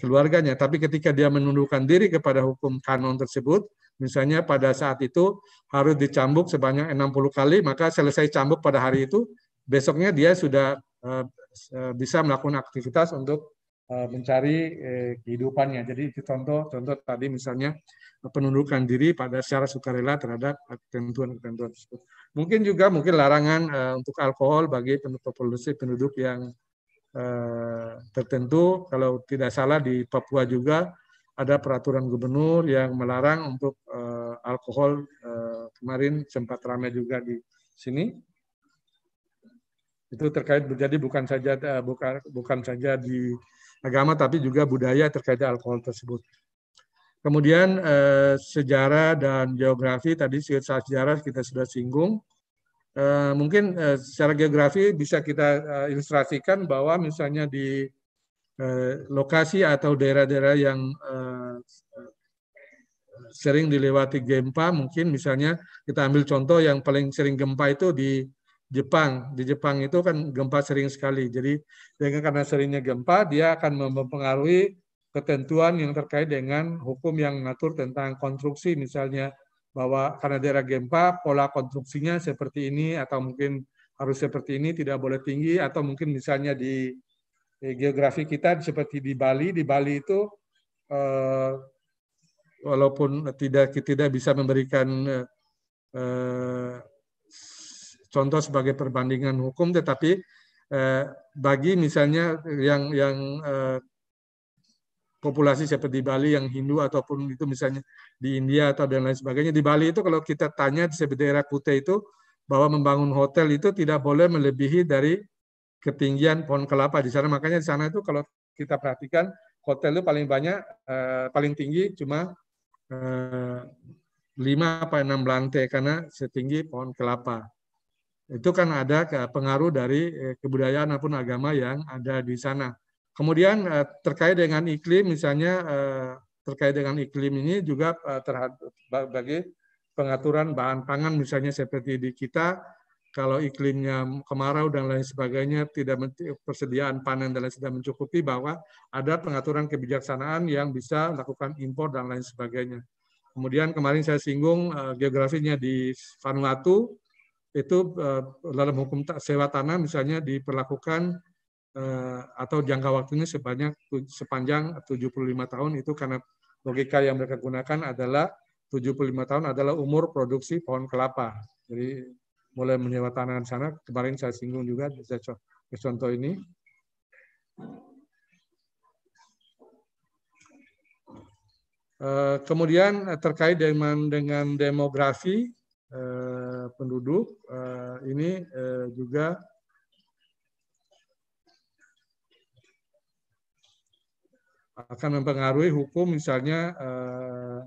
[SPEAKER 1] keluarganya. Tapi ketika dia menundukkan diri kepada hukum kanon tersebut, misalnya pada saat itu harus dicambuk sebanyak 60 kali, maka selesai cambuk pada hari itu, besoknya dia sudah bisa melakukan aktivitas untuk Eh, mencari eh, kehidupannya. Jadi contoh-contoh tadi misalnya penundukan diri pada secara sukarela terhadap ketentuan-ketentuan tersebut. Mungkin juga mungkin larangan eh, untuk alkohol bagi populasi penduduk yang tertentu. Kalau tidak salah di Papua juga ada peraturan gubernur yang melarang untuk alkohol kemarin sempat ramai juga di sini itu terkait jadi bukan saja bukan bukan saja di agama tapi juga budaya terkait alkohol tersebut. Kemudian eh, sejarah dan geografi tadi sejarah kita sudah singgung. Eh, mungkin eh, secara geografi bisa kita eh, ilustrasikan bahwa misalnya di eh, lokasi atau daerah-daerah yang eh, sering dilewati gempa, mungkin misalnya kita ambil contoh yang paling sering gempa itu di Jepang. Di Jepang itu kan gempa sering sekali. Jadi dengan karena seringnya gempa, dia akan mempengaruhi ketentuan yang terkait dengan hukum yang mengatur tentang konstruksi misalnya bahwa karena daerah gempa pola konstruksinya seperti ini atau mungkin harus seperti ini tidak boleh tinggi atau mungkin misalnya di geografi kita seperti di Bali di Bali itu eh, walaupun tidak tidak bisa memberikan eh, eh, contoh sebagai perbandingan hukum, tetapi eh, bagi misalnya yang yang eh, populasi seperti di Bali yang Hindu ataupun itu misalnya di India atau dan lain sebagainya di Bali itu kalau kita tanya di daerah Kute itu bahwa membangun hotel itu tidak boleh melebihi dari ketinggian pohon kelapa di sana makanya di sana itu kalau kita perhatikan hotel itu paling banyak eh, paling tinggi cuma eh, 5 apa 6 lantai karena setinggi pohon kelapa itu kan ada pengaruh dari eh, kebudayaan maupun agama yang ada di sana. Kemudian eh, terkait dengan iklim, misalnya eh, terkait dengan iklim ini juga terhadap bagi pengaturan bahan pangan, misalnya seperti di kita, kalau iklimnya kemarau dan lain sebagainya, tidak persediaan panen dan lain sebagainya mencukupi bahwa ada pengaturan kebijaksanaan yang bisa melakukan impor dan lain sebagainya. Kemudian kemarin saya singgung geografinya di Vanuatu, itu eh, dalam hukum sewa tanah misalnya diperlakukan eh, atau jangka waktunya sebanyak sepanjang 75 tahun itu karena logika yang mereka gunakan adalah 75 tahun adalah umur produksi pohon kelapa. Jadi mulai menyewa tanah di sana kemarin saya singgung juga bisa contoh ini. Eh, kemudian terkait dengan dengan demografi Eh, penduduk uh, ini uh, juga akan mempengaruhi hukum misalnya uh,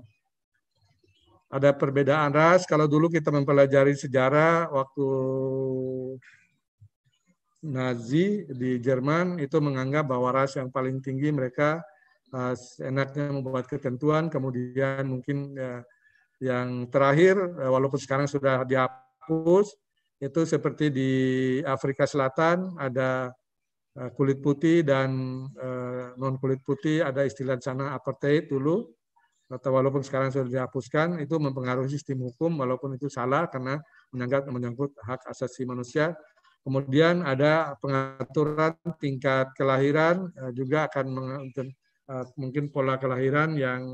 [SPEAKER 1] ada perbedaan ras kalau dulu kita mempelajari sejarah waktu Nazi di Jerman itu menganggap bahwa ras yang paling tinggi mereka uh, enaknya membuat ketentuan kemudian mungkin uh, yang terakhir, eh, walaupun sekarang sudah dihapus, itu seperti di Afrika Selatan ada eh, kulit putih dan eh, non kulit putih ada istilah di sana apartheid dulu atau walaupun sekarang sudah dihapuskan itu mempengaruhi sistem hukum walaupun itu salah karena menyangkut menyangkut hak asasi manusia kemudian ada pengaturan tingkat kelahiran juga akan mungkin pola kelahiran yang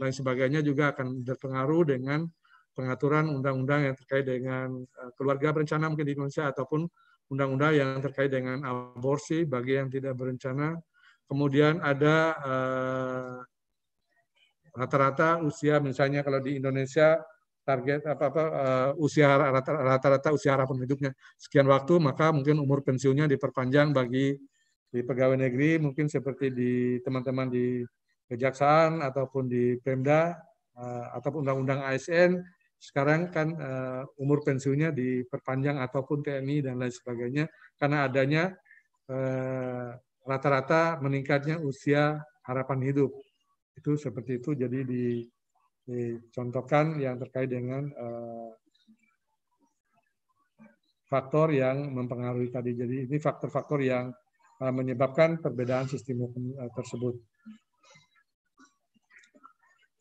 [SPEAKER 1] lain sebagainya juga akan berpengaruh dengan pengaturan undang-undang yang terkait dengan eh, keluarga berencana mungkin di Indonesia ataupun undang-undang yang terkait dengan aborsi bagi yang tidak berencana. Kemudian ada eh, rata-rata uh, usia misalnya kalau di Indonesia target apa apa uh, usia rata-rata usia harapan hidupnya sekian waktu maka mungkin umur pensiunnya diperpanjang bagi di pegawai negeri mungkin seperti di teman-teman di kejaksaan ataupun di Pemda uh, ataupun undang-undang ASN sekarang kan uh, umur pensiunnya diperpanjang ataupun TNI dan lain sebagainya karena adanya eh, rata-rata uh, meningkatnya usia harapan hidup itu seperti itu jadi di, dicontohkan yang terkait dengan uh, faktor yang mempengaruhi tadi jadi ini faktor-faktor yang uh, menyebabkan perbedaan sistem hukum uh, tersebut.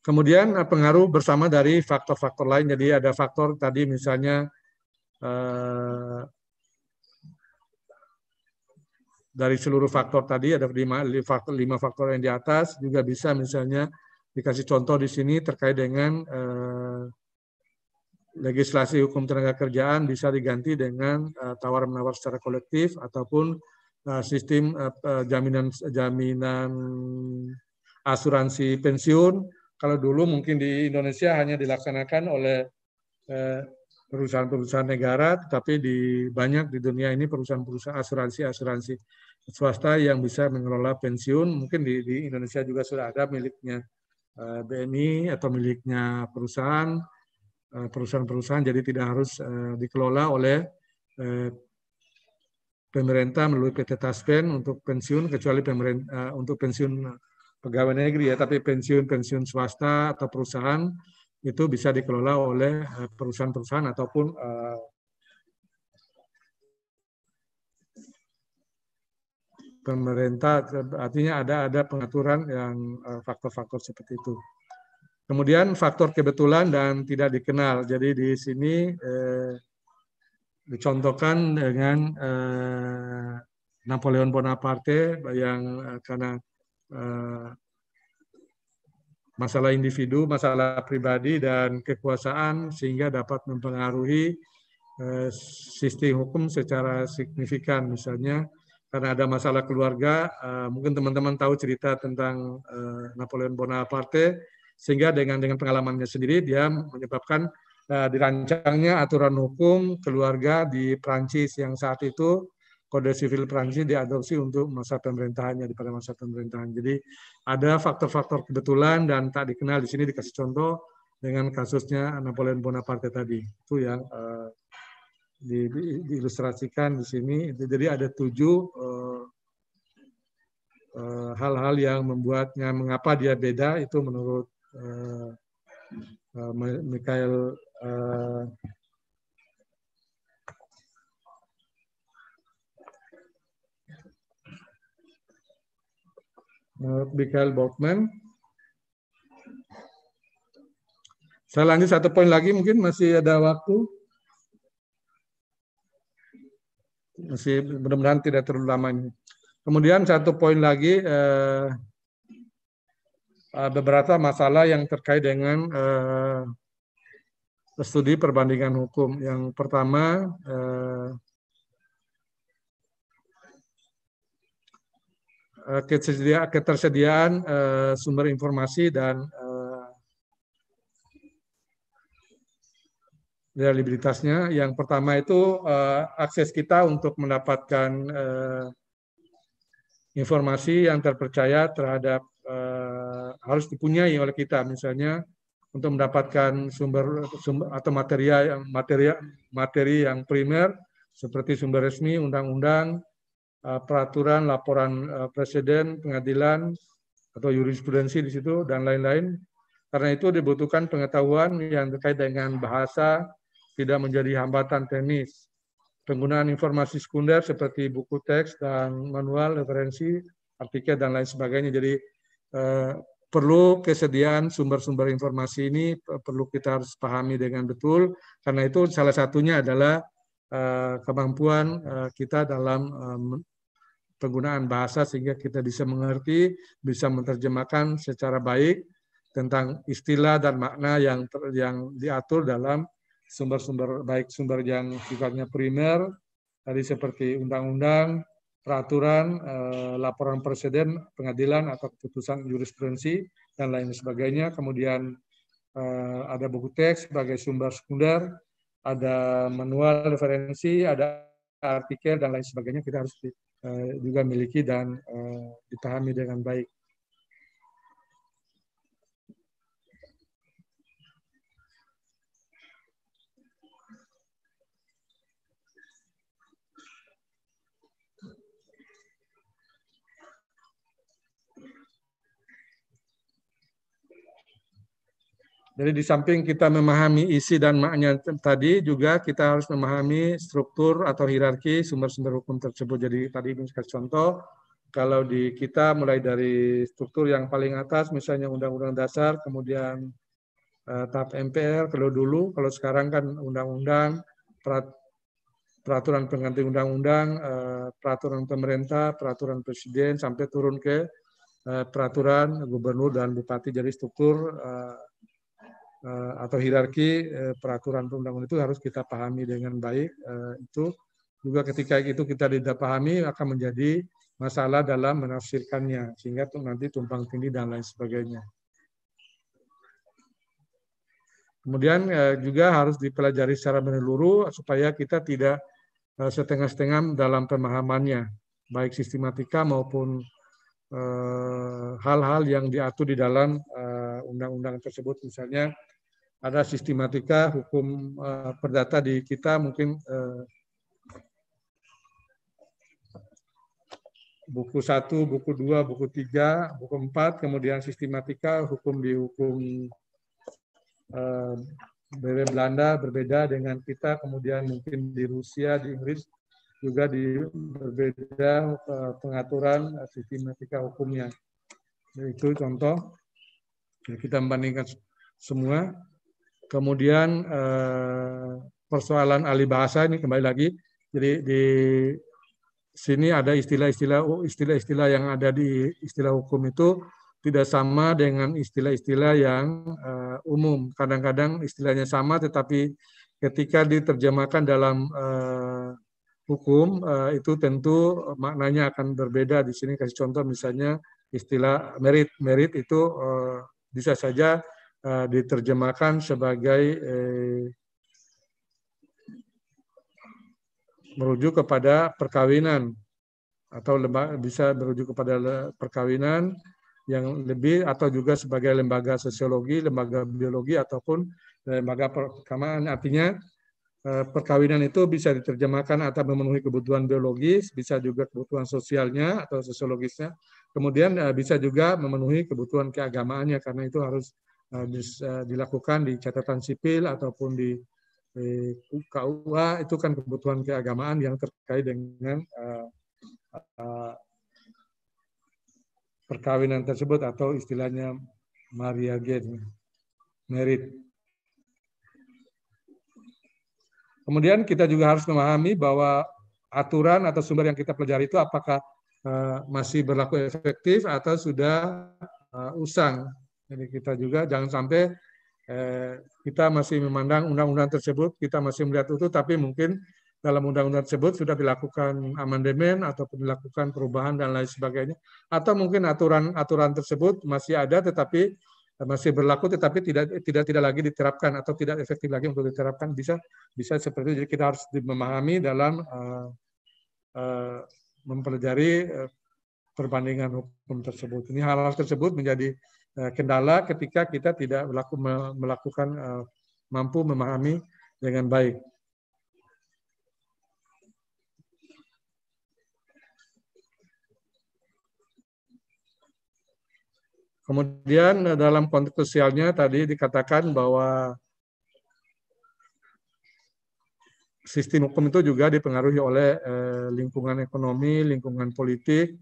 [SPEAKER 1] Kemudian eh, pengaruh bersama dari faktor-faktor lain. Jadi ada faktor tadi misalnya eh, dari seluruh faktor tadi ada lima, lima faktor yang di atas juga bisa misalnya dikasih contoh di sini terkait dengan eh, legislasi hukum tenaga kerjaan bisa diganti dengan eh, tawar menawar secara kolektif ataupun sistem jaminan jaminan asuransi pensiun kalau dulu mungkin di Indonesia hanya dilaksanakan oleh eh, perusahaan-perusahaan negara, tetapi di banyak di dunia ini perusahaan-perusahaan asuransi-asuransi swasta yang bisa mengelola pensiun, mungkin di, di Indonesia juga sudah ada miliknya eh, BNI atau miliknya perusahaan eh, perusahaan-perusahaan jadi tidak harus dikelola oleh pemerintah melalui PT Taspen untuk pensiun kecuali pemerintah untuk pensiun pegawai negeri ya, tapi pensiun-pensiun swasta atau perusahaan itu bisa dikelola oleh eh, perusahaan-perusahaan ataupun eh, pemerintah artinya ada ada pengaturan yang eh, faktor-faktor seperti itu. Kemudian faktor kebetulan dan tidak dikenal. Jadi di sini dicontohkan dengan Napoleon Bonaparte yang karena Eh, masalah individu, masalah pribadi dan kekuasaan sehingga dapat mempengaruhi eh, sistem hukum secara signifikan misalnya karena ada masalah keluarga eh, mungkin teman-teman tahu cerita tentang Napoleon Bonaparte sehingga dengan dengan pengalamannya sendiri dia menyebabkan dirancangnya aturan hukum keluarga di Prancis yang saat itu kode sivil Prancis diadopsi untuk masa pemerintahannya pada masa pemerintahan. Jadi ada faktor-faktor kebetulan dan tak dikenal di sini dikasih contoh dengan kasusnya Napoleon Bonaparte tadi itu yang uh, di, di, diilustrasikan di sini. Jadi ada tujuh eh, eh, hal-hal uh, uh, yang membuatnya mengapa dia beda itu menurut uh, uh, Michael Uh, Michael Botman. Saya lanjut satu poin lagi mungkin masih ada waktu. Masih mudah-mudahan tidak terlalu lama ini. Kemudian satu poin lagi eh, beberapa masalah yang terkait dengan eh, studi perbandingan hukum. Yang pertama eh, Eh, ketersediaan, eh, sumber informasi dan uh, reliabilitasnya. Yang pertama itu akses kita untuk mendapatkan informasi yang terpercaya terhadap uh, harus dipunyai oleh kita, misalnya untuk mendapatkan sumber, sumber atau material yang materi materi yang primer seperti sumber resmi, undang-undang Eh, peraturan, laporan eh, presiden, pengadilan, atau jurisprudensi di situ, dan lain-lain. Karena itu dibutuhkan pengetahuan yang terkait dengan bahasa, tidak menjadi hambatan teknis. Penggunaan informasi sekunder seperti buku teks dan manual, referensi, artikel, dan lain sebagainya. Jadi eh, perlu kesediaan sumber-sumber informasi ini perlu kita harus pahami dengan betul. Karena itu salah satunya adalah eh, kemampuan eh, kita dalam eh, penggunaan bahasa sehingga kita bisa mengerti, bisa menerjemahkan secara baik tentang istilah dan makna yang ter, yang diatur dalam sumber-sumber baik sumber yang sifatnya primer tadi seperti undang-undang, peraturan, eh, laporan presiden, pengadilan atau keputusan jurisprudensi dan lain sebagainya. Kemudian eh, ada buku teks sebagai sumber sekunder, ada manual referensi, ada artikel dan lain sebagainya kita harus Eh, juga miliki dan eh, dipahami dengan baik Jadi di samping kita memahami isi dan maknanya tadi juga kita harus memahami struktur atau hierarki sumber-sumber hukum tersebut. Jadi tadi ini sekali contoh kalau di kita mulai dari struktur yang paling atas misalnya Undang-Undang Dasar, kemudian eh, tahap MPR kalau dulu, kalau sekarang kan Undang-Undang, peraturan pengganti Undang-Undang, eh, peraturan pemerintah, peraturan presiden sampai turun ke eh, peraturan gubernur dan bupati. Jadi struktur eh, Eh, atau hierarki eh, peraturan perundang-undangan itu harus kita pahami dengan baik eh, itu juga ketika itu kita tidak pahami akan menjadi masalah dalam menafsirkannya sehingga tuh nanti tumpang tindih dan lain sebagainya. Kemudian juga harus dipelajari secara menyeluruh supaya kita tidak setengah-setengah dalam pemahamannya, baik sistematika maupun hal-hal yang diatur di dalam undang-undang tersebut, misalnya ada sistematika hukum uh, perdata di kita mungkin uh, buku satu buku dua buku tiga buku empat kemudian sistematika hukum di hukum uh, Belanda berbeda dengan kita, kemudian mungkin di Rusia, di Inggris juga di berbeda pengaturan sistematika hukumnya. Itu contoh, kita membandingkan semua Kemudian eh, persoalan alih bahasa ini kembali lagi. Jadi di sini ada istilah-istilah oh, istilah-istilah yang ada di istilah hukum itu tidak sama dengan istilah-istilah yang eh, umum. Kadang-kadang istilahnya sama, tetapi ketika diterjemahkan dalam eh, hukum itu tentu maknanya akan berbeda. Di sini kasih contoh misalnya istilah merit. Merit itu bisa saja Eh, diterjemahkan sebagai eh, merujuk kepada perkawinan atau bisa merujuk kepada perkawinan yang lebih atau juga sebagai lembaga sosiologi, lembaga biologi ataupun lembaga perkamaan. Artinya eh, perkawinan itu bisa diterjemahkan atau memenuhi kebutuhan biologis, bisa juga kebutuhan sosialnya atau sosiologisnya. Kemudian bisa juga memenuhi kebutuhan keagamaannya karena itu harus Eh, bisa dilakukan di catatan sipil ataupun di eh, KUA itu kan kebutuhan keagamaan yang terkait dengan eh, perkawinan tersebut atau istilahnya Maria Gen, merit. Kemudian kita juga harus memahami bahwa aturan atau sumber yang kita pelajari itu apakah masih berlaku efektif atau sudah usang jadi kita juga jangan sampai eh, kita masih memandang undang-undang tersebut, kita masih melihat itu, tapi mungkin dalam undang-undang tersebut sudah dilakukan amandemen atau dilakukan perubahan dan lain sebagainya. Atau mungkin aturan-aturan tersebut masih ada tetapi eh, masih berlaku tetapi tidak tidak tidak lagi diterapkan atau tidak efektif lagi untuk diterapkan bisa bisa seperti itu. Jadi kita harus memahami dalam uh, uh, mempelajari perbandingan hukum tersebut. Ini hal-hal tersebut menjadi Eh, kendala ketika kita tidak melaku, melakukan eh, mampu memahami dengan baik. Kemudian eh, dalam konteks sosialnya tadi dikatakan bahwa sistem hukum itu juga dipengaruhi oleh lingkungan ekonomi, lingkungan politik,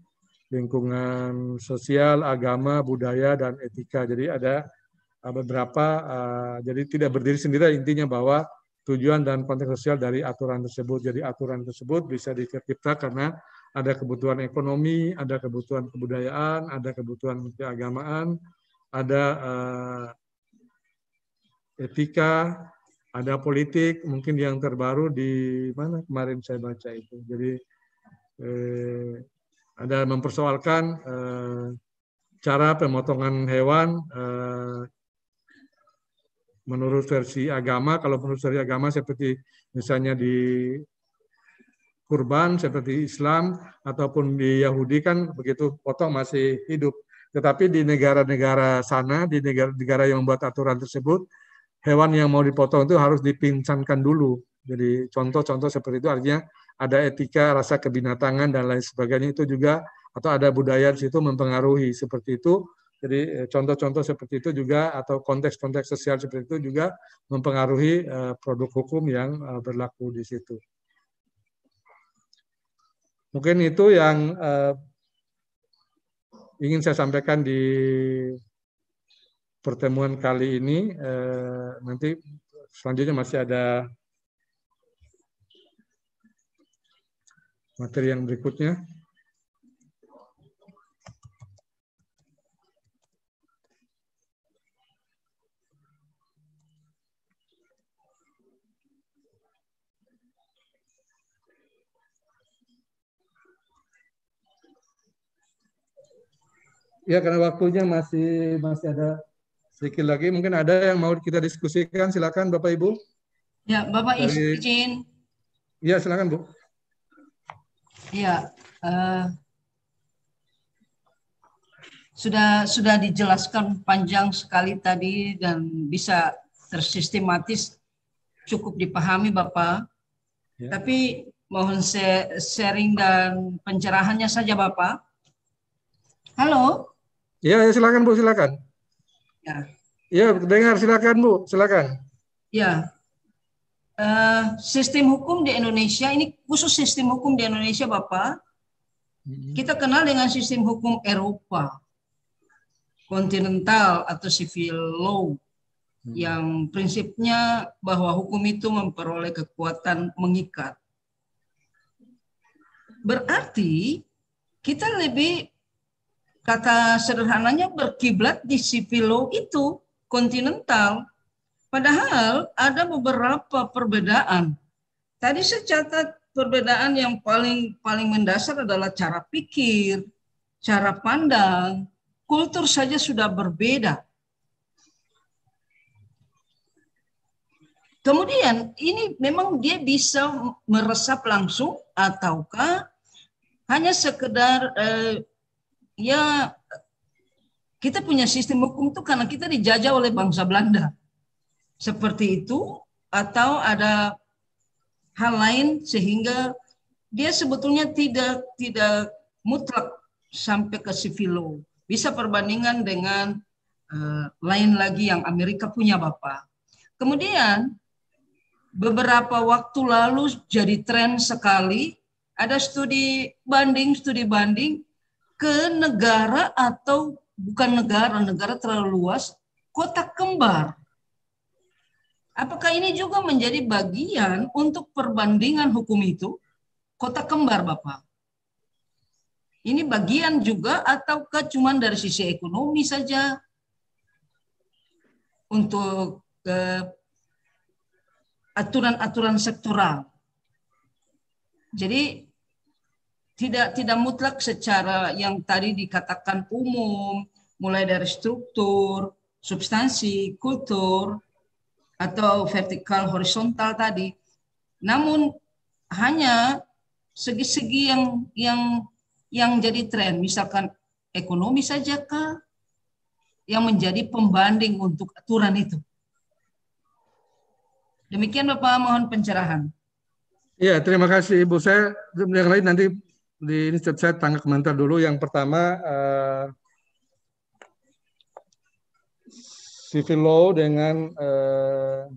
[SPEAKER 1] lingkungan sosial, agama, budaya, dan etika. Jadi ada eh, beberapa, uh, jadi tidak berdiri sendiri intinya bahwa tujuan dan konteks sosial dari aturan tersebut. Jadi aturan tersebut bisa dicipta karena ada kebutuhan ekonomi, ada kebutuhan kebudayaan, ada kebutuhan keagamaan, ada uh, etika, ada politik, mungkin yang terbaru di mana kemarin saya baca itu. Jadi eh, ada mempersoalkan eh, cara pemotongan hewan eh, menurut versi agama. Kalau menurut versi agama seperti misalnya di kurban seperti Islam ataupun di Yahudi kan begitu potong masih hidup. Tetapi di negara-negara sana, di negara-negara yang membuat aturan tersebut, hewan yang mau dipotong itu harus dipingsankan dulu. Jadi contoh-contoh seperti itu artinya ada etika rasa kebinatangan dan lain sebagainya itu juga atau ada budaya di situ mempengaruhi seperti itu. Jadi eh, contoh-contoh seperti itu juga atau konteks-konteks sosial seperti itu juga mempengaruhi eh, produk hukum yang eh, berlaku di situ. Mungkin itu yang ingin saya sampaikan di pertemuan kali ini. Nanti selanjutnya masih ada materi yang berikutnya. Ya karena waktunya masih masih ada sedikit lagi. Mungkin ada yang mau kita diskusikan. Silakan Bapak Ibu.
[SPEAKER 2] Ya Bapak Dari... izin. Ya silakan Bu. Ya Uh, sudah sudah dijelaskan panjang sekali tadi dan bisa tersistematis cukup dipahami Bapak. Ya. Tapi mohon sharing dan pencerahannya saja Bapak.
[SPEAKER 1] Halo. Ya, ya silakan Bu, silakan. Ya. Ya, dengar silakan Bu, silakan.
[SPEAKER 2] Ya, Uh, sistem hukum di Indonesia ini khusus sistem hukum di Indonesia Bapak kita kenal dengan sistem hukum Eropa kontinental atau civil law yang prinsipnya bahwa hukum itu memperoleh kekuatan mengikat berarti kita lebih kata sederhananya berkiblat di civil law itu kontinental Padahal ada beberapa perbedaan. Tadi saya catat perbedaan yang paling paling mendasar adalah cara pikir, cara pandang, kultur saja sudah berbeda. Kemudian ini memang dia bisa meresap langsung ataukah hanya sekedar eh, ya kita punya sistem hukum itu karena kita dijajah oleh bangsa Belanda seperti itu atau ada hal lain sehingga dia sebetulnya tidak tidak mutlak sampai ke civil Bisa perbandingan dengan uh, lain lagi yang Amerika punya Bapak. Kemudian beberapa waktu lalu jadi tren sekali ada studi banding studi banding ke negara atau bukan negara negara terlalu luas kota kembar Apakah ini juga menjadi bagian untuk perbandingan hukum itu? Kota kembar, Bapak. Ini bagian juga ataukah cuma dari sisi ekonomi saja untuk eh, aturan-aturan eh, sektoral? Jadi tidak tidak mutlak secara yang tadi dikatakan umum, mulai dari struktur, substansi, kultur, atau vertikal horizontal tadi. Namun hanya segi-segi yang yang yang jadi tren, misalkan ekonomi saja sajakah yang menjadi pembanding untuk aturan itu. Demikian Bapak mohon pencerahan.
[SPEAKER 1] Ya, terima kasih Ibu. Saya yang lain nanti di ini saya tanggap komentar dulu. Yang pertama eh, civil law dengan uh,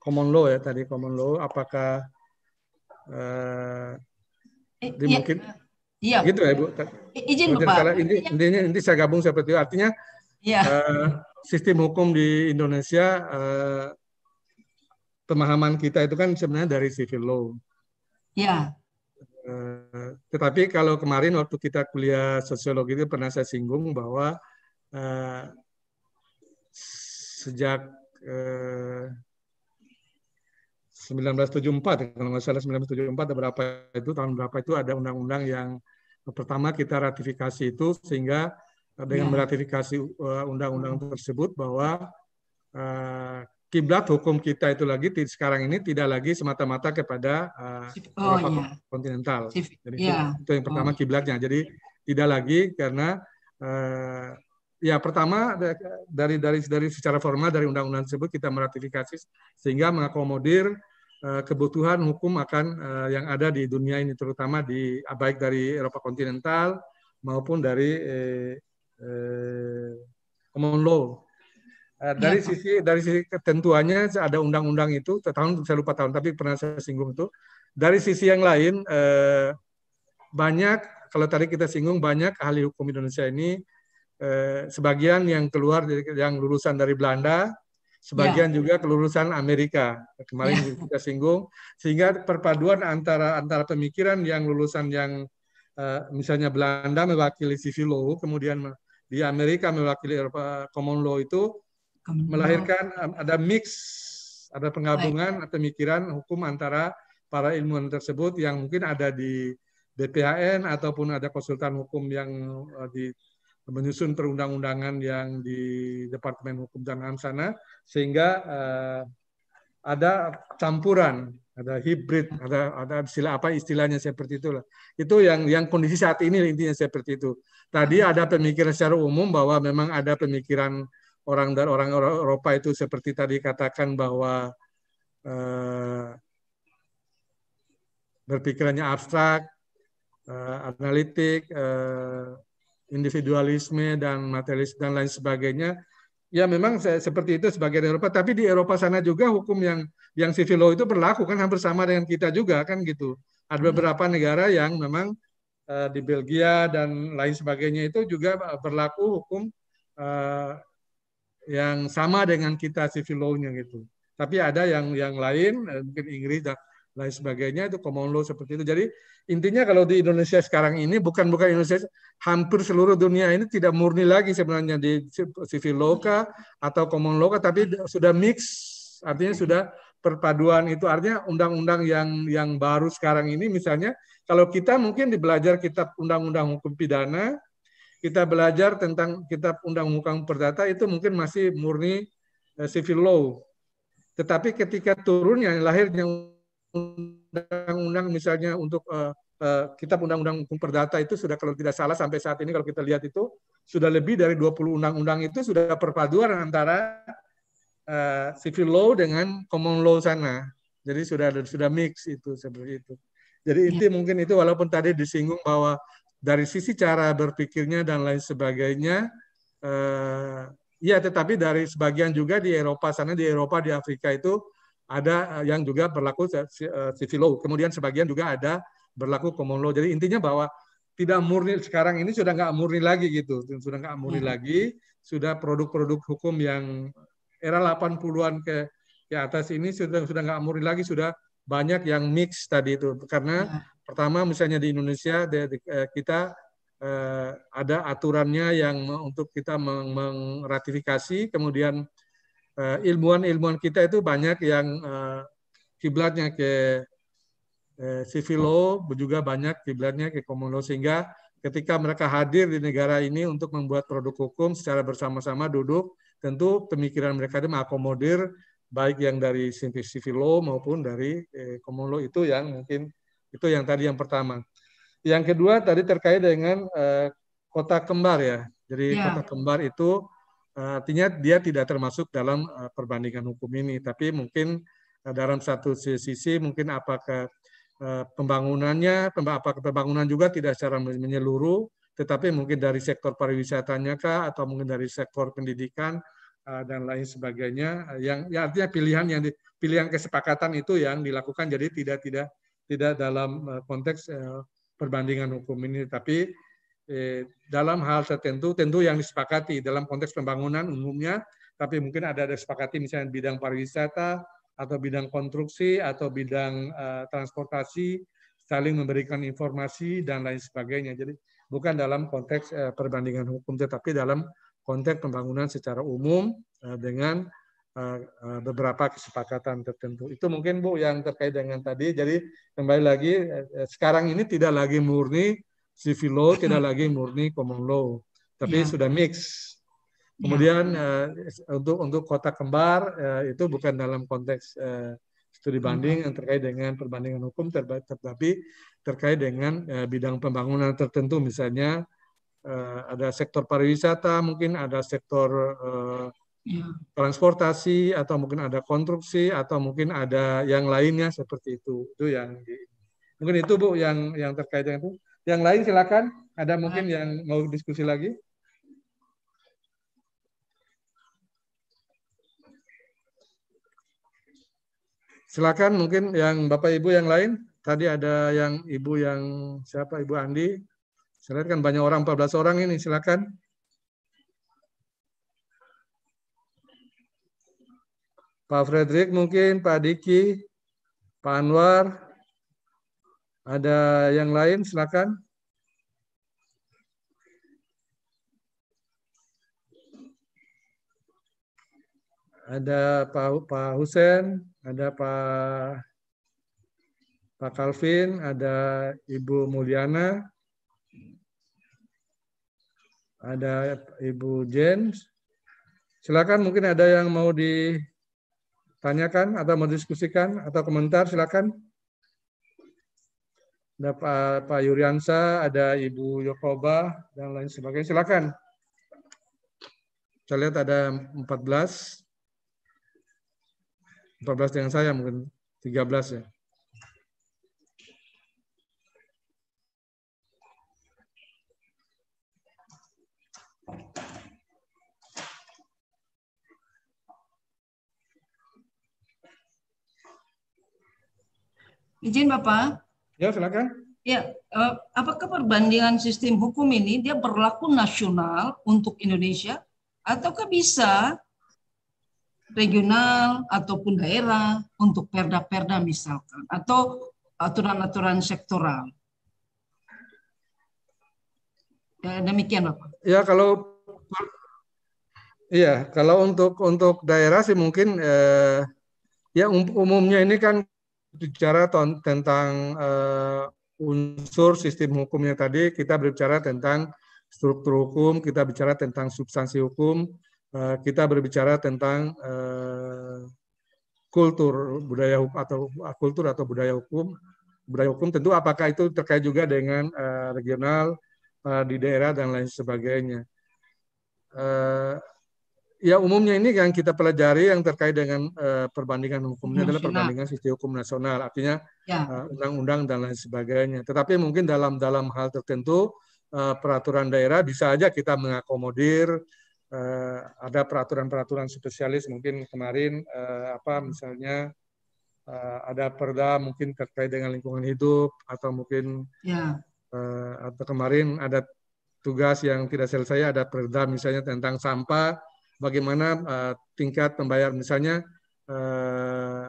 [SPEAKER 1] common law ya tadi common law apakah uh, eh, eh iya. mungkin iya. gitu ya Bu. Izin Bapak Salah, ini, iya. intinya ini saya gabung seperti itu artinya iya. uh, sistem hukum di Indonesia uh, pemahaman kita itu kan sebenarnya dari civil law. Ya. Uh, tetapi kalau kemarin waktu kita kuliah sosiologi itu pernah saya singgung bahwa uh, sejak eh, 1974 kalau nggak salah 1974 ada berapa itu tahun berapa itu ada undang-undang yang pertama kita ratifikasi itu sehingga dengan ya. meratifikasi eh, undang-undang tersebut bahwa uh, kiblat hukum kita itu lagi sekarang ini tidak lagi semata-mata kepada uh, oh, Eropa yeah. kontinental. Jadi yeah. itu, itu yang pertama oh. kiblatnya. Jadi tidak lagi karena uh, ya pertama dari dari dari secara formal dari undang-undang tersebut kita meratifikasi sehingga mengakomodir eh, kebutuhan hukum akan eh, yang ada di dunia ini terutama di baik dari Eropa kontinental maupun dari eh, eh, common law eh, dari ya. sisi dari sisi ketentuannya ada undang-undang itu tahun saya lupa tahun tapi pernah saya singgung itu dari sisi yang lain eh, banyak kalau tadi kita singgung banyak ahli hukum Indonesia ini Eh, sebagian yang keluar yang lulusan dari Belanda, sebagian ya. juga kelulusan Amerika. Kemarin ya. kita singgung sehingga perpaduan antara antara pemikiran yang lulusan yang eh, misalnya Belanda mewakili civil law, kemudian di Amerika mewakili Eropa common law itu common melahirkan law. Eh, ada mix, ada penggabungan Baik. pemikiran hukum antara para ilmuwan tersebut yang mungkin ada di BPHN ataupun ada konsultan hukum yang di menyusun perundang-undangan yang di Departemen Hukum dan HAM sana sehingga uh, ada campuran, ada hibrid, ada ada istilah apa istilahnya seperti itulah. Itu yang yang kondisi saat ini intinya seperti itu. Tadi ada pemikiran secara umum bahwa memang ada pemikiran orang dan orang Eropa itu seperti tadi katakan bahwa uh, berpikirannya abstrak, uh, analitik, uh, individualisme dan materialis dan lain sebagainya. Ya memang seperti itu sebagian Eropa, tapi di Eropa sana juga hukum yang yang civil law itu berlaku kan hampir sama dengan kita juga kan gitu. Ada hmm. beberapa negara yang memang uh, di Belgia dan lain sebagainya itu juga eh, berlaku hukum uh, yang sama dengan kita civil law-nya gitu. Tapi ada yang yang lain mungkin Inggris dan lain sebagainya itu common law seperti itu. Jadi intinya kalau di Indonesia sekarang ini bukan bukan Indonesia hampir seluruh dunia ini tidak murni lagi sebenarnya di civil law atau common law tapi sudah mix artinya sudah perpaduan itu artinya undang-undang yang yang baru sekarang ini misalnya kalau kita mungkin di belajar kitab undang-undang hukum pidana kita belajar tentang kitab undang-undang perdata itu mungkin masih murni civil eh, law tetapi ketika turunnya lahirnya undang-undang misalnya untuk uh, uh, kitab undang-undang hukum perdata itu sudah kalau tidak salah sampai saat ini kalau kita lihat itu sudah lebih dari 20 undang-undang itu sudah perpaduan antara uh, civil law dengan common law sana. Jadi sudah ada sudah mix itu seperti itu. Jadi ya. mungkin itu walaupun tadi disinggung bahwa dari sisi cara berpikirnya dan lain sebagainya uh, ya tetapi dari sebagian juga di Eropa sana di Eropa di Afrika itu ada eh, yang juga berlaku civil eh, law. Kemudian sebagian juga ada berlaku common law. Jadi intinya bahwa tidak murni sekarang ini sudah nggak murni lagi gitu, sudah nggak murni hmm. lagi, sudah produk-produk hukum yang era 80-an ke ke atas ini sudah sudah nggak murni lagi, sudah banyak yang mix tadi itu karena hmm. pertama misalnya di Indonesia di, di, eh, kita eh, ada aturannya yang untuk kita mengratifikasi. kemudian Eh, ilmuwan-ilmuwan kita itu banyak yang eh, kiblatnya ke Sivilo, eh, juga banyak kiblatnya ke law, sehingga ketika mereka hadir di negara ini untuk membuat produk hukum secara bersama-sama duduk, tentu pemikiran mereka itu mengakomodir baik yang dari Sivilo maupun dari law itu yang mungkin itu yang tadi yang pertama. Yang kedua tadi terkait dengan kota kembar ya. Jadi yeah. kota kembar itu artinya dia tidak termasuk dalam eh, perbandingan hukum ini tapi mungkin eh, dalam satu sisi mungkin apakah eh, pembangunannya apakah pembangunan juga tidak secara menyeluruh tetapi mungkin dari sektor pariwisatanya kah atau mungkin dari sektor pendidikan dan lain sebagainya yang ya artinya pilihan yang di, pilihan kesepakatan itu yang dilakukan jadi tidak tidak tidak dalam konteks perbandingan hukum ini tapi eh, dalam hal tertentu, tentu yang disepakati dalam konteks pembangunan umumnya, tapi mungkin ada ada sepakati misalnya bidang pariwisata atau bidang konstruksi atau bidang eh, transportasi saling memberikan informasi dan lain sebagainya. Jadi bukan dalam konteks eh, perbandingan hukum, tetapi dalam konteks pembangunan secara umum eh, dengan eh, eh, beberapa kesepakatan tertentu. Itu mungkin Bu yang terkait dengan tadi. Jadi kembali lagi eh, sekarang ini tidak lagi murni civil law tidak lagi murni common law, tapi yeah. sudah mix. Kemudian yeah. Ya. uh, untuk untuk kota kembar uh, itu bukan dalam konteks uh, studi hmm. banding yang terkait dengan perbandingan hukum, tetapi terkait dengan uh, bidang pembangunan tertentu, misalnya uh, ada sektor pariwisata, mungkin ada sektor uh, ya. transportasi, atau mungkin ada konstruksi, atau mungkin ada yang lainnya seperti itu. Itu yang mungkin itu bu yang yang terkait dengan itu. Yang lain silakan. Ada mungkin yang mau diskusi lagi? Silakan mungkin yang Bapak Ibu yang lain. Tadi ada yang Ibu yang siapa? Ibu Andi. Silakan banyak orang 14 orang ini silakan. Pak Frederick mungkin, Pak Diki, Pak Anwar, ada yang lain silakan. Ada Pak Pak Husen, ada Pak Pak Calvin, ada Ibu Mulyana, ada Ibu James. Silakan mungkin ada yang mau ditanyakan atau mau atau komentar silakan ada Pak, Pak Yuryansa, ada Ibu Yokoba, dan lain sebagainya. Silakan. Saya lihat ada 14. 14 dengan saya mungkin 13 ya.
[SPEAKER 2] Izin Bapak. Ya, silakan. Ya, eh, apakah perbandingan sistem hukum ini dia berlaku nasional untuk Indonesia ataukah bisa regional ataupun daerah untuk perda-perda misalkan atau aturan-aturan sektoral? Ya, demikian apa? Ya kalau
[SPEAKER 1] Iya, kalau untuk untuk daerah sih mungkin eh, ya um-, umumnya ini kan bicara tentang uh, unsur sistem hukumnya tadi, kita berbicara tentang struktur hukum, kita bicara tentang substansi hukum, uh, kita berbicara tentang uh, kultur budaya hukum atau kultur atau budaya hukum. Budaya hukum tentu apakah itu terkait juga dengan uh, regional uh, di daerah dan lain sebagainya. Uh, ya umumnya ini yang kita pelajari yang terkait dengan uh, perbandingan hukumnya nasional. adalah perbandingan sisi hukum nasional, artinya ya. Eh, undang-undang ya. uh, dan lain sebagainya. Tetapi mungkin dalam dalam hal tertentu uh, peraturan daerah bisa aja kita mengakomodir uh, ada peraturan-peraturan spesialis mungkin kemarin uh, apa misalnya uh, ada perda mungkin terkait dengan lingkungan hidup atau mungkin ya. uh, atau kemarin ada tugas yang tidak selesai ada perda misalnya tentang sampah bagaimana uh, tingkat pembayaran misalnya uh,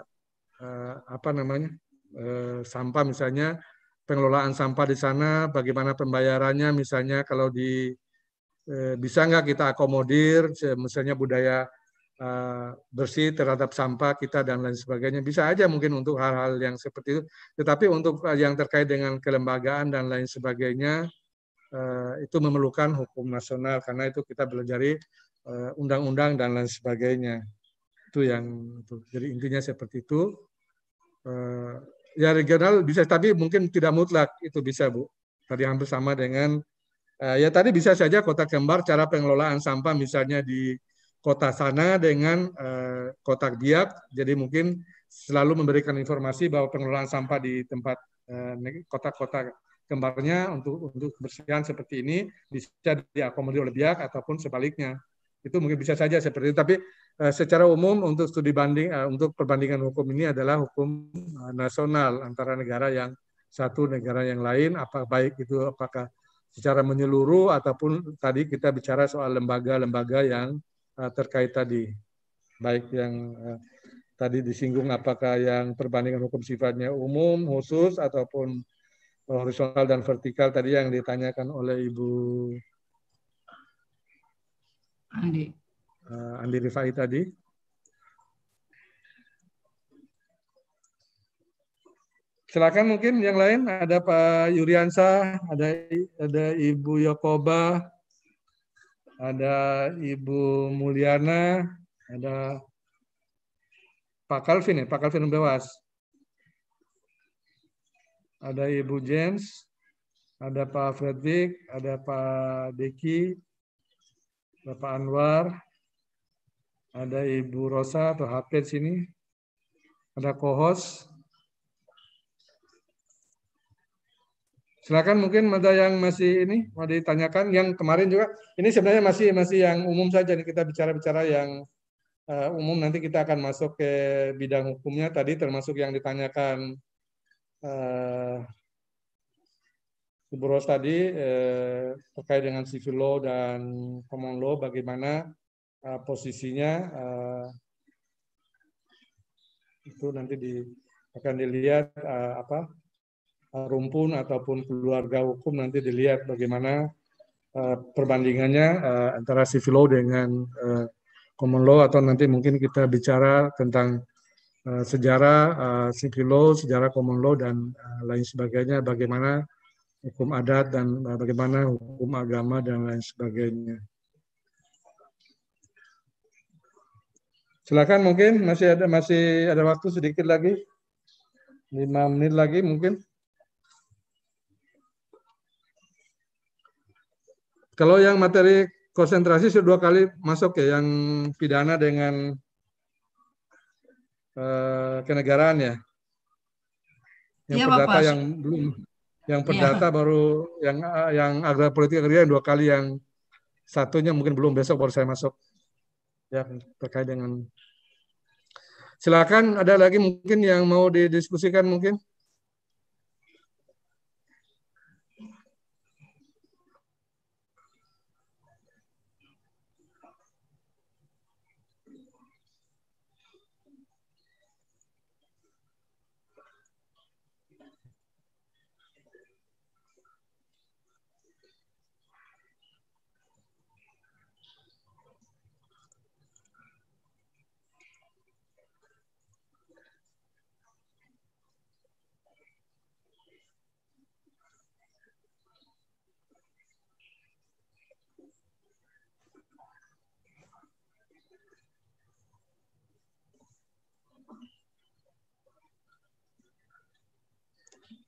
[SPEAKER 1] uh, apa namanya uh, sampah misalnya pengelolaan sampah di sana bagaimana pembayarannya misalnya kalau di uh, bisa nggak kita akomodir misalnya budaya uh, bersih terhadap sampah kita dan lain sebagainya bisa aja mungkin untuk hal-hal yang seperti itu tetapi untuk yang terkait dengan kelembagaan dan lain sebagainya itu memerlukan hukum nasional karena itu kita belajar Eh, undang-undang dan lain sebagainya. Itu yang itu. Jadi intinya seperti itu. Eh, ya regional bisa tapi mungkin tidak mutlak itu bisa Bu. Tadi hampir sama dengan eh, ya tadi bisa saja kota kembar cara pengelolaan sampah misalnya di kota sana dengan kota biak. Jadi mungkin selalu memberikan informasi bahwa pengelolaan sampah di tempat kota-kota kembarnya untuk untuk kebersihan seperti ini bisa diakomodir oleh biak ataupun sebaliknya itu mungkin bisa saja seperti itu tapi eh, secara umum untuk studi banding eh, untuk perbandingan hukum ini adalah hukum eh, nasional antara negara yang satu negara yang lain apa baik itu apakah secara menyeluruh ataupun tadi kita bicara soal lembaga-lembaga yang terkait tadi baik yang tadi disinggung apakah yang perbandingan hukum sifatnya umum khusus ataupun horizontal dan vertikal tadi yang ditanyakan oleh Ibu Andi. Uh, eh, Andi Rifai tadi. Silakan mungkin yang lain ada Pak Yuriansa, ada ada Ibu Yokoba, ada Ibu Mulyana, ada Pak Calvin ya, Pak Calvin Bewas. Ada Ibu James, ada Pak Fredrik, ada Pak Deki, Bapak Anwar, ada Ibu Rosa atau HP di sini, ada kohos. Silakan mungkin ada yang masih ini mau ditanyakan, yang kemarin juga. Ini sebenarnya masih masih yang umum saja nih kita bicara-bicara yang uh, umum. Nanti kita akan masuk ke bidang hukumnya tadi termasuk yang ditanyakan eh, Bu tadi eh, terkait dengan civil law dan common law, bagaimana eh, posisinya eh, itu nanti di, akan dilihat eh, apa rumpun ataupun keluarga hukum nanti dilihat bagaimana eh, perbandingannya eh, antara civil law dengan eh, common law atau nanti mungkin kita bicara tentang Uh, sejarah uh, civil law, sejarah common law dan uh, lain sebagainya bagaimana hukum adat dan bagaimana hukum agama dan lain sebagainya. Silakan mungkin masih ada masih ada waktu sedikit lagi. 5 menit lagi mungkin. Kalau yang materi konsentrasi sudah dua kali masuk ya yang pidana dengan eh, kenegaraan ya.
[SPEAKER 3] Yang ya, perdata Bapak. yang belum
[SPEAKER 1] yang iya. perdata ya. baru yang eh, yang agak politik agraria dua kali yang satunya mungkin belum besok baru saya masuk. Ya terkait dengan Silakan ada lagi mungkin yang mau didiskusikan mungkin?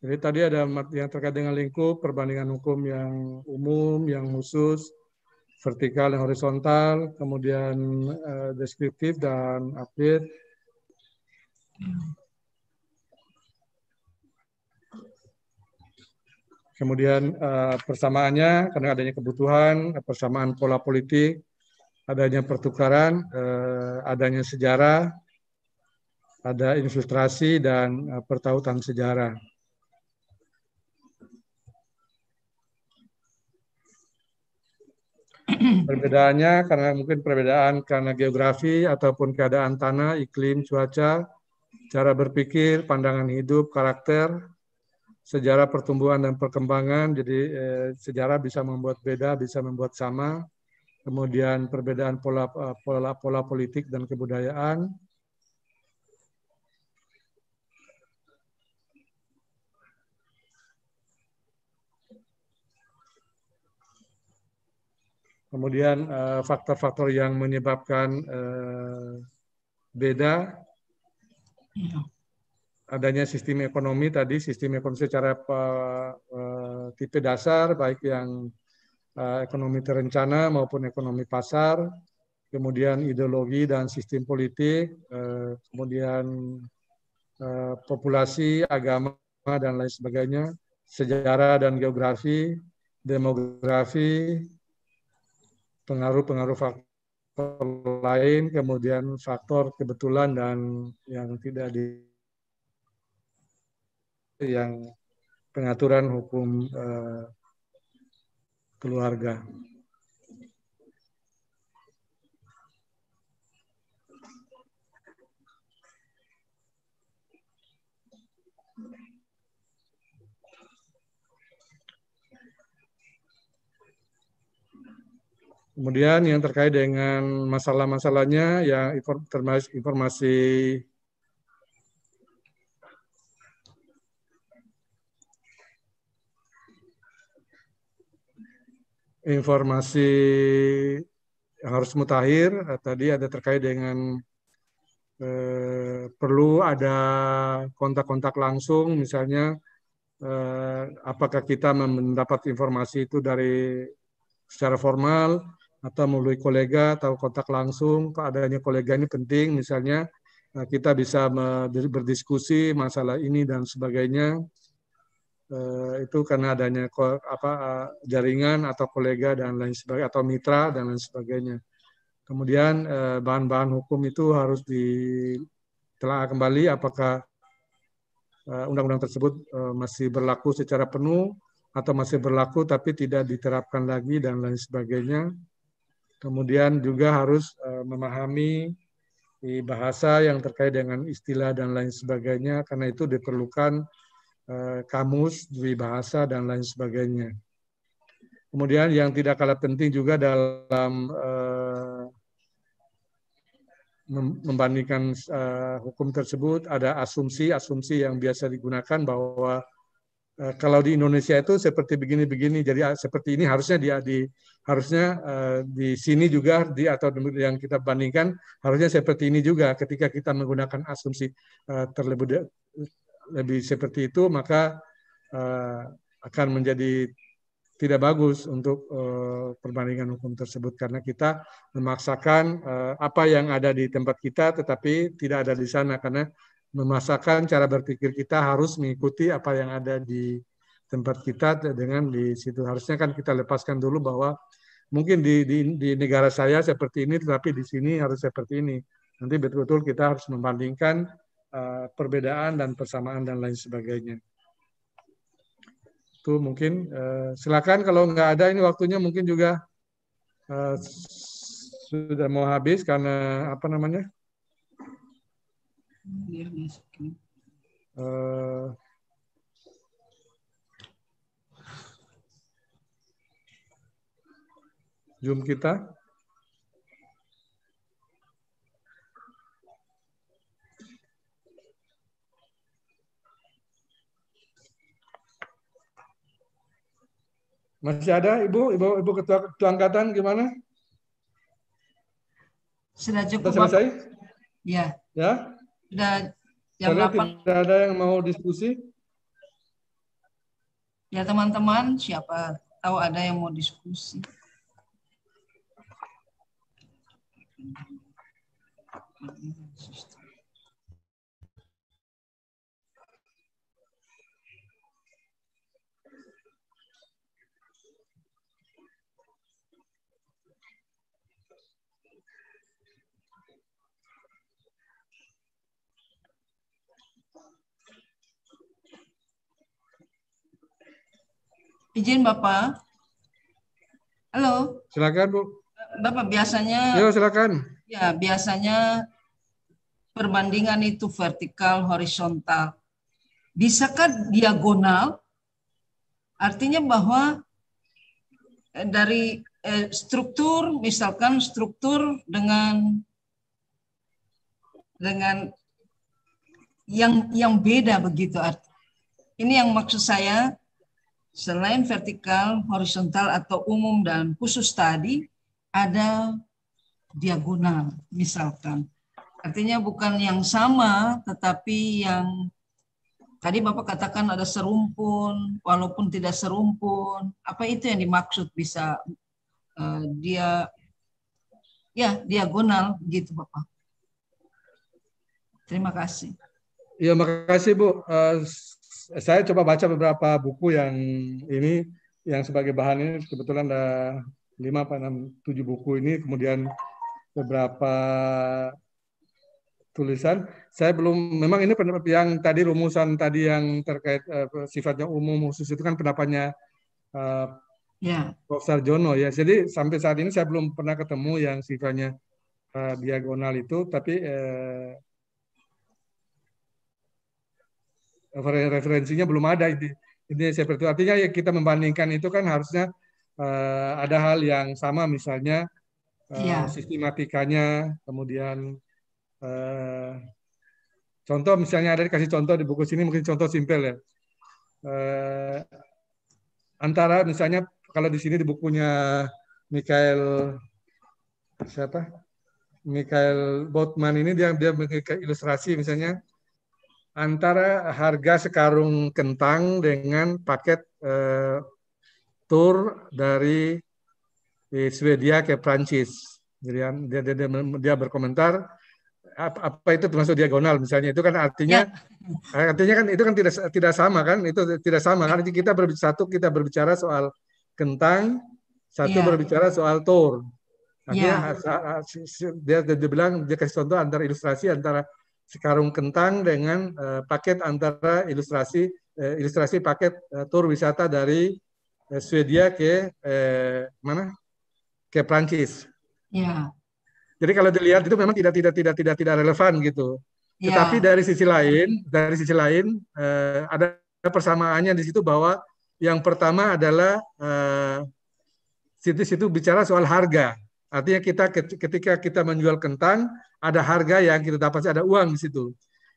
[SPEAKER 1] Jadi tadi ada yang terkait dengan lingkup, perbandingan hukum yang umum, yang khusus, vertikal dan horizontal, kemudian uh, deskriptif dan update. Kemudian uh, persamaannya karena adanya kebutuhan, persamaan pola politik, adanya pertukaran, uh, adanya sejarah, ada infiltrasi dan uh, pertautan sejarah. Perbedaannya karena mungkin perbedaan karena geografi ataupun keadaan tanah, iklim, cuaca, cara berpikir, pandangan hidup, karakter, sejarah pertumbuhan dan perkembangan. Jadi eh, sejarah bisa membuat beda, bisa membuat sama. Kemudian perbedaan pola eh, pola pola politik dan kebudayaan, Kemudian eh, faktor-faktor yang menyebabkan eh, beda iya. adanya sistem ekonomi tadi, sistem ekonomi secara uh, tipe dasar, baik yang uh, ekonomi terencana maupun ekonomi pasar, kemudian ideologi dan sistem politik, uh, kemudian uh, populasi, agama, dan lain sebagainya, sejarah dan geografi, demografi, pengaruh-pengaruh
[SPEAKER 3] faktor
[SPEAKER 1] lain, kemudian faktor kebetulan dan yang tidak di yang pengaturan hukum eh, keluarga. Kemudian yang terkait dengan masalah-masalahnya ya informasi, informasi informasi yang harus mutakhir eh, tadi ada terkait dengan eh, perlu ada kontak-kontak langsung misalnya eh, apakah kita mendapat informasi itu dari secara formal atau melalui kolega atau kontak langsung keadaannya kolega ini penting misalnya nah, kita bisa berdiskusi masalah ini dan sebagainya eh, itu karena adanya apa eh, jaringan atau kolega dan lain sebagainya atau mitra dan lain sebagainya kemudian eh, bahan-bahan hukum itu harus ditelaah kembali apakah undang-undang tersebut masih berlaku secara penuh atau masih berlaku tapi tidak diterapkan lagi dan lain sebagainya Kemudian juga harus eh, memahami bahasa yang terkait dengan istilah dan lain sebagainya, karena itu diperlukan eh, kamus, dwi bahasa, dan lain sebagainya. Kemudian yang tidak kalah penting juga dalam eh, membandingkan hukum tersebut, ada asumsi-asumsi yang biasa digunakan bahwa Eh, kalau di Indonesia itu seperti begini-begini, jadi ah, seperti ini harusnya di, di harusnya uh, di sini juga di atau yang kita bandingkan harusnya seperti ini juga ketika kita menggunakan asumsi uh, terlebih lebih seperti itu maka uh, akan menjadi tidak bagus untuk uh, perbandingan hukum tersebut karena kita memaksakan uh, apa yang ada di tempat kita tetapi tidak ada di sana karena memasakkan cara berpikir kita harus mengikuti apa yang ada di tempat kita dengan di situ harusnya kan kita lepaskan dulu bahwa mungkin di, di, di negara saya seperti ini tetapi di sini harus seperti ini nanti betul-betul kita harus membandingkan uh, perbedaan dan persamaan dan lain sebagainya itu mungkin uh, silakan kalau nggak ada ini waktunya mungkin juga uh, sudah mau habis karena apa namanya
[SPEAKER 3] dia masukin.
[SPEAKER 1] Uh, Zoom kita. Masih ada Ibu, Ibu, Ibu Ketua, Ketua Angkatan gimana?
[SPEAKER 2] Sudah cukup. Sudah selesai? Iya. Ya. Ya. Sudah jam Karena 8.
[SPEAKER 1] Tidak ada yang mau diskusi?
[SPEAKER 2] Ya teman-teman, siapa tahu ada yang mau diskusi. Sistem. Izin Bapak. Halo. Silakan Bu. Bapak biasanya. Ya silakan. Ya biasanya perbandingan itu vertikal horizontal. Bisakah diagonal? Artinya bahwa eh, dari eh, struktur misalkan struktur dengan dengan yang yang beda begitu. Ini yang maksud saya Selain vertikal, horizontal atau umum dan khusus tadi, ada diagonal misalkan. Artinya bukan yang sama, tetapi yang tadi Bapak katakan ada serumpun, walaupun tidak serumpun. Apa itu yang dimaksud bisa uh, dia ya diagonal gitu Bapak. Terima kasih.
[SPEAKER 1] Ya, makasih Bu. Uh, saya coba baca beberapa buku yang ini yang sebagai bahan ini kebetulan ada lima apa enam tujuh buku ini kemudian beberapa tulisan. Saya belum memang ini pendapat yang tadi rumusan tadi yang terkait uh, sifatnya umum khusus itu kan pendapatnya uh, eh, yeah. Prof. Sarjono ya. Jadi sampai saat ini saya belum pernah ketemu yang sifatnya uh, diagonal itu, tapi uh, referensinya belum ada ini ini seperti itu artinya ya kita membandingkan itu kan harusnya uh, ada hal yang sama misalnya uh, ya. sistematikanya kemudian uh, contoh misalnya ada dikasih contoh di buku sini mungkin contoh simpel ya uh, antara misalnya kalau di sini di bukunya Michael siapa Michael Botman ini dia dia ilustrasi misalnya antara harga sekarung kentang dengan paket eh, tour dari Swedia ke Prancis. Jadi dia, dia, dia, dia berkomentar apa, itu termasuk diagonal misalnya itu kan artinya ya. artinya kan itu kan tidak tidak sama kan itu tidak sama kan kita berbicara satu kita berbicara soal kentang satu ya. berbicara soal tour Artinya ya. dia, dia, dia bilang dia kasih contoh antara ilustrasi antara sekarung kentang dengan uh, paket antara ilustrasi uh, ilustrasi paket uh, tur wisata dari uh, Swedia ke uh, mana ke Prancis. Ya. Jadi kalau dilihat itu memang tidak tidak tidak tidak tidak relevan gitu. Ya. Tetapi dari sisi lain dari sisi lain uh, ada persamaannya di situ bahwa yang pertama adalah uh, situ -situ bicara soal harga Artinya kita ketika kita menjual kentang, ada harga yang kita dapat, ada uang di situ.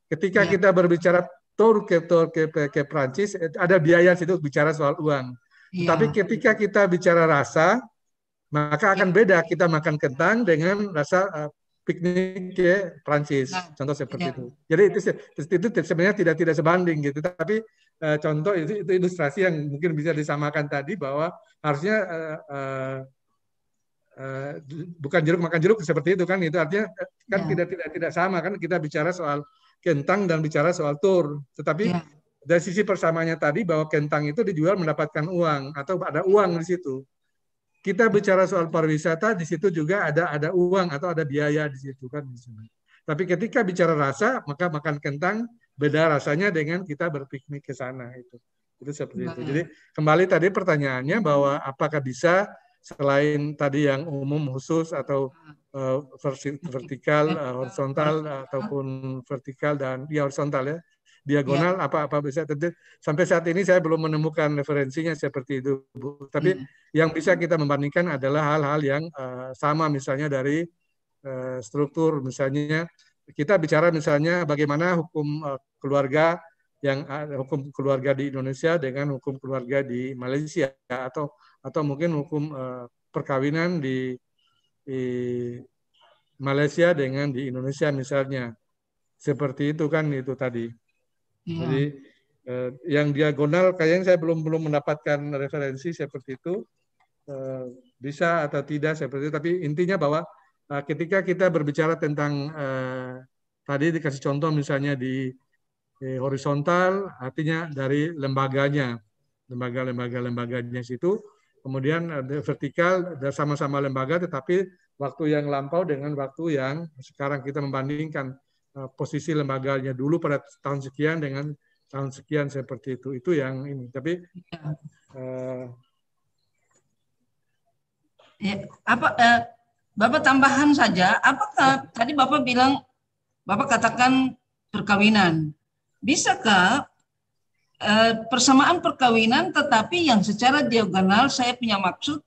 [SPEAKER 1] Ketika ya. kita berbicara tour ke tour ke, ke, ke Prancis, eh, ada biaya di situ bicara soal uang. Ya. Tapi ketika kita bicara rasa, maka akan ya. beda kita makan kentang dengan rasa eh, piknik ke Prancis. Nah, ya. contoh seperti ya. itu. Jadi itu, itu sebenarnya tidak tidak sebanding gitu. Tapi uh, contoh itu, itu ilustrasi yang mungkin bisa disamakan tadi bahwa harusnya uh, Eh, bukan jeruk makan jeruk seperti itu kan itu artinya kan yeah. tidak tidak tidak sama kan kita bicara soal kentang dan bicara soal tur tetapi yeah. dari sisi persamanya tadi bahwa kentang itu dijual mendapatkan uang atau ada uang di situ kita bicara soal pariwisata di situ juga ada ada uang atau ada biaya di situ kan di sini tapi ketika bicara rasa maka makan kentang beda rasanya dengan kita berpiknik ke sana itu itu seperti itu jadi kembali tadi pertanyaannya bahwa apakah bisa selain tadi yang umum khusus atau uh, vertikal, uh, horizontal ah. ataupun vertikal dan ya horizontal ya diagonal iya. apa-apa bisa terjadi. Sampai saat ini saya belum menemukan referensinya seperti itu, Bu. Tapi hmm. yang bisa kita membandingkan adalah hal-hal yang uh, sama misalnya dari uh, struktur misalnya kita bicara misalnya bagaimana hukum uh, keluarga yang uh, hukum keluarga di Indonesia dengan hukum keluarga di Malaysia atau atau mungkin hukum eh, perkawinan di, di Malaysia dengan di Indonesia misalnya seperti itu kan itu tadi ya. jadi eh, yang diagonal kayaknya saya belum belum mendapatkan referensi seperti itu eh, bisa atau tidak seperti itu tapi intinya bahwa eh, ketika kita berbicara tentang eh, tadi dikasih contoh misalnya di eh, horizontal artinya dari lembaganya lembaga-lembaga lembaganya situ Kemudian ada vertikal ada sama-sama lembaga tetapi waktu yang lampau dengan waktu yang sekarang kita membandingkan eh, posisi lembaganya dulu pada tahun sekian dengan tahun sekian seperti
[SPEAKER 2] itu. Itu yang ini. Tapi uh, ya, apa uh, Bapak tambahan saja, apakah tadi Bapak bilang Bapak katakan perkawinan. Bisakah Eh, persamaan perkawinan tetapi yang secara diagonal saya punya maksud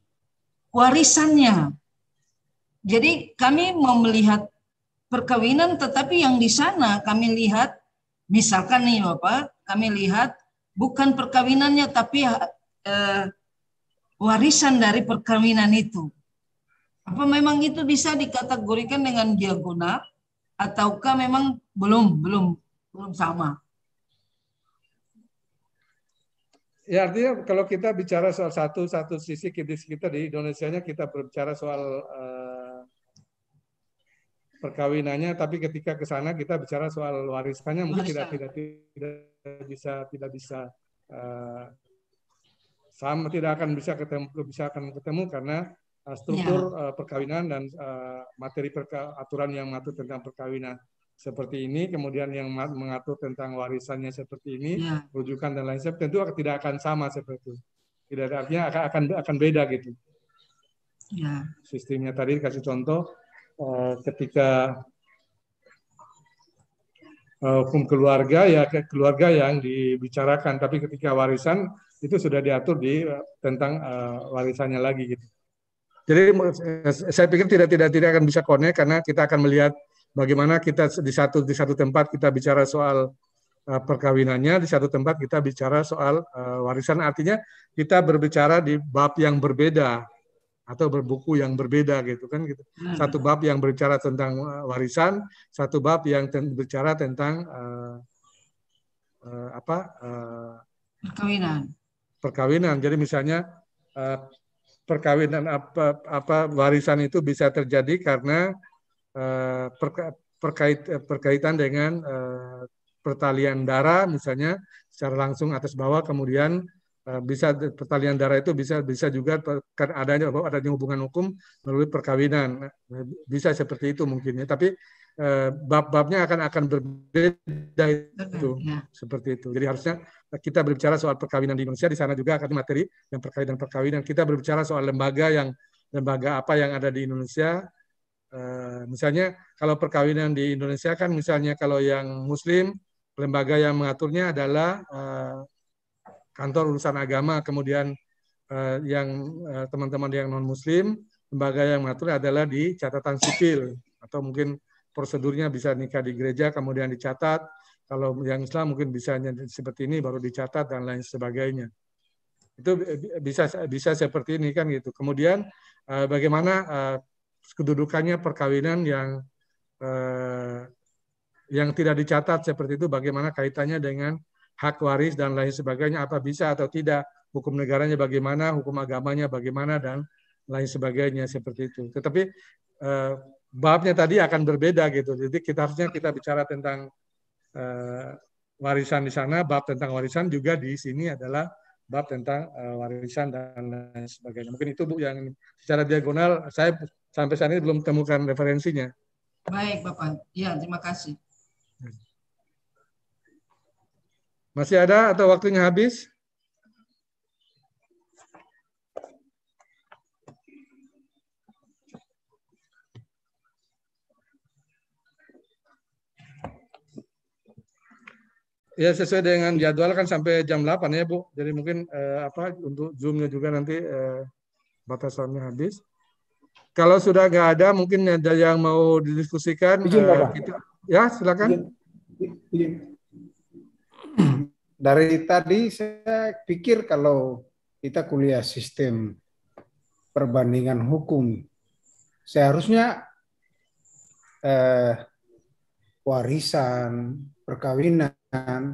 [SPEAKER 2] warisannya. Jadi kami mau melihat perkawinan tetapi yang di sana kami lihat misalkan nih Bapak, kami lihat bukan perkawinannya tapi eh, warisan dari perkawinan itu. Apa memang itu bisa dikategorikan dengan diagonal ataukah memang belum belum belum sama?
[SPEAKER 1] Ya artinya kalau kita bicara soal satu satu sisi kritis kita di Indonesia-nya kita berbicara soal eh, perkawinannya, tapi ketika ke sana kita bicara soal warisannya mungkin tidak tidak tidak bisa tidak bisa uh, sama tidak akan bisa ketemu bisa akan ketemu karena eh, struktur ya. perkawinan dan materi perka aturan yang mengatur tentang perkawinan seperti ini, kemudian yang mengatur tentang warisannya seperti ini, ya. rujukan dan lain sebagainya, tentu tidak akan sama seperti itu. Tidak ada artinya akan akan, akan beda gitu. Ya. Sistemnya tadi kasih contoh eh, ketika eh, hukum keluarga ya keluarga yang dibicarakan, tapi ketika warisan itu sudah diatur di eh, tentang warisannya lagi gitu. Jadi saya pikir tidak tidak tidak akan bisa konek karena kita akan melihat bagaimana kita di satu di satu tempat kita bicara soal uh, perkawinannya, di satu tempat kita bicara soal uh, warisan. Artinya kita berbicara di bab yang berbeda atau berbuku yang berbeda gitu kan gitu. Hmm. Satu bab yang berbicara tentang uh, warisan, satu bab yang ten berbicara tentang uh, uh, apa? Uh, perkawinan. Perkawinan. Jadi misalnya uh, perkawinan apa apa warisan itu bisa terjadi karena Eh, eh, perkaitan dengan eh, pertalian darah misalnya secara langsung atas bawah kemudian bisa pertalian darah itu bisa bisa juga karena adanya adanya hubungan hukum melalui perkawinan nah, bisa seperti itu mungkinnya tapi bab-babnya akan akan berbeda itu ya. seperti itu jadi harusnya kita berbicara soal perkawinan di Indonesia di sana juga akan materi yang perkawinan perkawinan kita berbicara soal lembaga yang lembaga apa yang ada di Indonesia Eh, misalnya kalau perkawinan di Indonesia kan misalnya kalau yang Muslim lembaga yang mengaturnya adalah eh, kantor urusan agama kemudian eh, yang teman-teman yang non Muslim lembaga yang mengatur adalah di catatan sipil atau mungkin prosedurnya bisa nikah di gereja kemudian dicatat kalau yang Islam mungkin bisa seperti ini baru dicatat dan lain sebagainya itu bisa bisa seperti ini kan gitu kemudian bagaimana kedudukannya perkawinan yang eh, yang tidak dicatat seperti itu bagaimana kaitannya dengan hak waris dan lain sebagainya apa bisa atau tidak hukum negaranya bagaimana hukum agamanya bagaimana dan lain sebagainya seperti itu tetapi eh, babnya tadi akan berbeda gitu jadi kita harusnya kita bicara tentang eh, warisan di sana bab tentang warisan juga di sini adalah bab tentang eh, warisan dan lain sebagainya. Mungkin itu Bu yang secara diagonal saya sampai saat ini belum temukan referensinya.
[SPEAKER 2] Baik, Bapak. Ya, terima kasih.
[SPEAKER 1] Masih ada atau waktunya habis? Ya sesuai dengan jadwal kan sampai jam 8 ya Bu. Jadi mungkin eh, apa untuk zoomnya juga nanti eh, batasannya habis. Kalau sudah nggak ada, mungkin ada yang mau didiskusikan. uh, kita,
[SPEAKER 3] ya, silakan. Dari tadi saya pikir kalau kita kuliah sistem perbandingan hukum, seharusnya eh, warisan, perkawinan,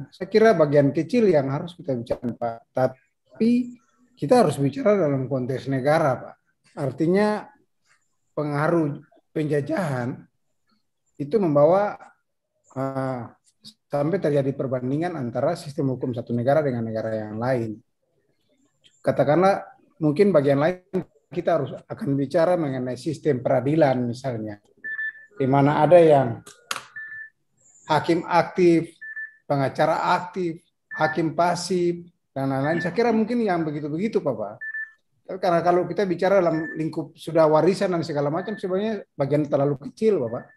[SPEAKER 3] saya kira bagian kecil yang harus kita bicara, Pak. Tapi kita harus bicara dalam konteks negara, Pak. Artinya pengaruh penjajahan itu membawa uh, sampai terjadi perbandingan antara sistem hukum satu negara dengan negara yang lain. Katakanlah mungkin bagian lain kita harus akan bicara mengenai sistem peradilan misalnya, di mana ada yang hakim aktif, pengacara aktif, hakim pasif, dan lain-lain. Saya kira mungkin yang begitu-begitu, Pak. Tapi karena kalau kita bicara dalam lingkup sudah warisan dan segala macam, sebenarnya bagian terlalu kecil, Bapak.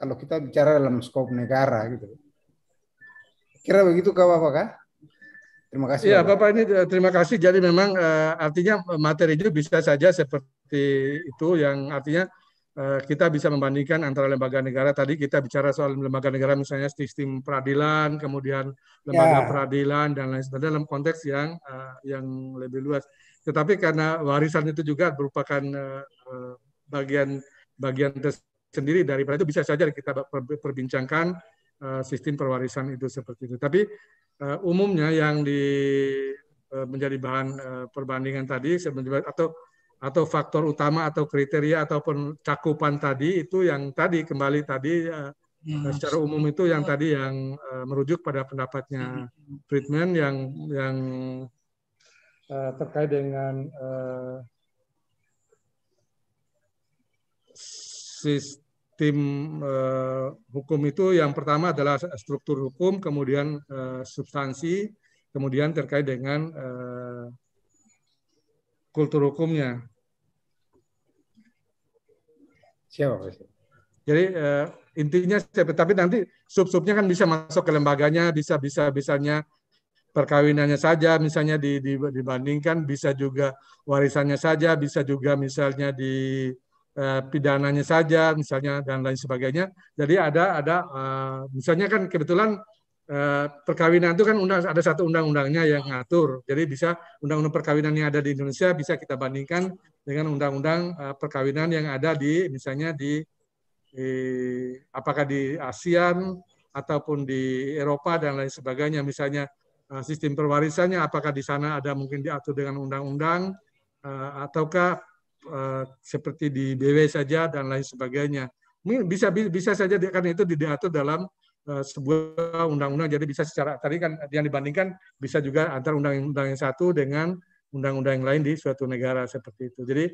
[SPEAKER 3] Kalau kita bicara dalam skop negara gitu. Kira begitu Kak Bapak? Kah? Terima kasih. Ya,
[SPEAKER 1] Bapak. Bapak ini eh, terima kasih. Jadi memang uh, artinya materi itu bisa saja seperti itu yang artinya uh, kita bisa membandingkan antara lembaga negara tadi kita bicara soal lembaga negara misalnya sistem peradilan, kemudian lembaga ya. peradilan dan lain sebagainya dalam konteks yang uh, yang lebih luas. Tetapi karena warisan itu juga merupakan bagian eh, eh, bagian bagian tersendiri daripada itu bisa saja kita perbincangkan eh, sistem perwarisan itu seperti itu. Tapi umumnya yang di menjadi bahan perbandingan tadi atau atau faktor utama atau kriteria ataupun cakupan tadi itu yang tadi kembali tadi ya, secara umum itu yang tadi yang merujuk pada pendapatnya hmm. Friedman yang yang Eh, terkait dengan eh, sistem eh, hukum itu yang pertama adalah struktur hukum, kemudian substansi, kemudian terkait dengan kultur hukumnya. Siapa? Jadi intinya tapi nanti sub-subnya kan bisa masuk ke lembaganya, bisa bisa bisanya perkawinannya saja misalnya di, di, dibandingkan bisa juga warisannya saja bisa juga misalnya di eh, pidananya saja misalnya dan lain sebagainya jadi ada ada eh, misalnya kan kebetulan eh, perkawinan itu kan undang ada satu undang-undangnya yang ngatur jadi bisa undang-undang perkawinan yang ada di Indonesia bisa kita bandingkan dengan undang-undang perkawinan yang ada di misalnya di, di apakah di ASEAN ataupun di Eropa dan lain sebagainya misalnya Eh, sistem perwarisannya apakah di sana ada mungkin diatur dengan undang-undang eh, ataukah eh, seperti di BW saja dan lain sebagainya mungkin bisa bisa saja karena itu diatur dalam sebuah undang-undang jadi bisa secara tadi kan yang dibandingkan bisa juga antar undang-undang yang satu dengan undang-undang yang lain di suatu negara seperti itu jadi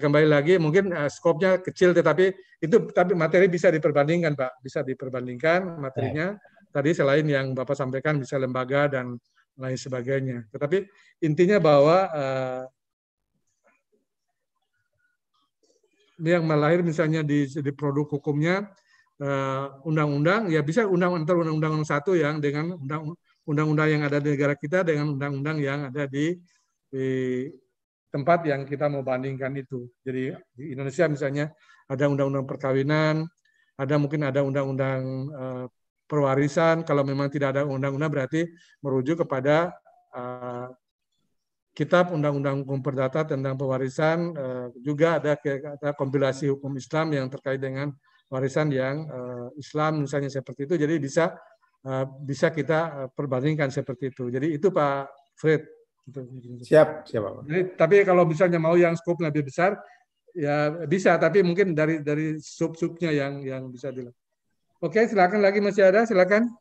[SPEAKER 1] kembali lagi mungkin skopnya kecil tetapi itu tapi materi bisa diperbandingkan pak bisa diperbandingkan materinya ya tadi selain yang Bapak sampaikan bisa lembaga dan lain sebagainya. Tetapi intinya bahwa uh, yang melahir misalnya di, di produk hukumnya eh, undang-undang uh, ya bisa undang antar undang-undang satu yang dengan undang-undang yang ada di negara kita dengan undang-undang yang ada di, di tempat yang kita mau bandingkan itu. Jadi di Indonesia misalnya ada undang-undang perkawinan, ada mungkin ada undang-undang eh, perwarisan kalau memang tidak ada undang-undang berarti merujuk kepada uh, kitab undang-undang hukum perdata tentang pewarisan uh, juga ada, ada kompilasi hukum Islam yang terkait dengan warisan yang uh, Islam misalnya seperti itu jadi bisa uh, bisa kita perbandingkan seperti itu jadi itu Pak Fred
[SPEAKER 3] siap siap Pak.
[SPEAKER 1] Jadi, tapi kalau misalnya mau yang skop lebih besar ya bisa tapi mungkin dari dari sub-subnya yang yang bisa dilakukan Oke, silakan lagi masih ada, silakan.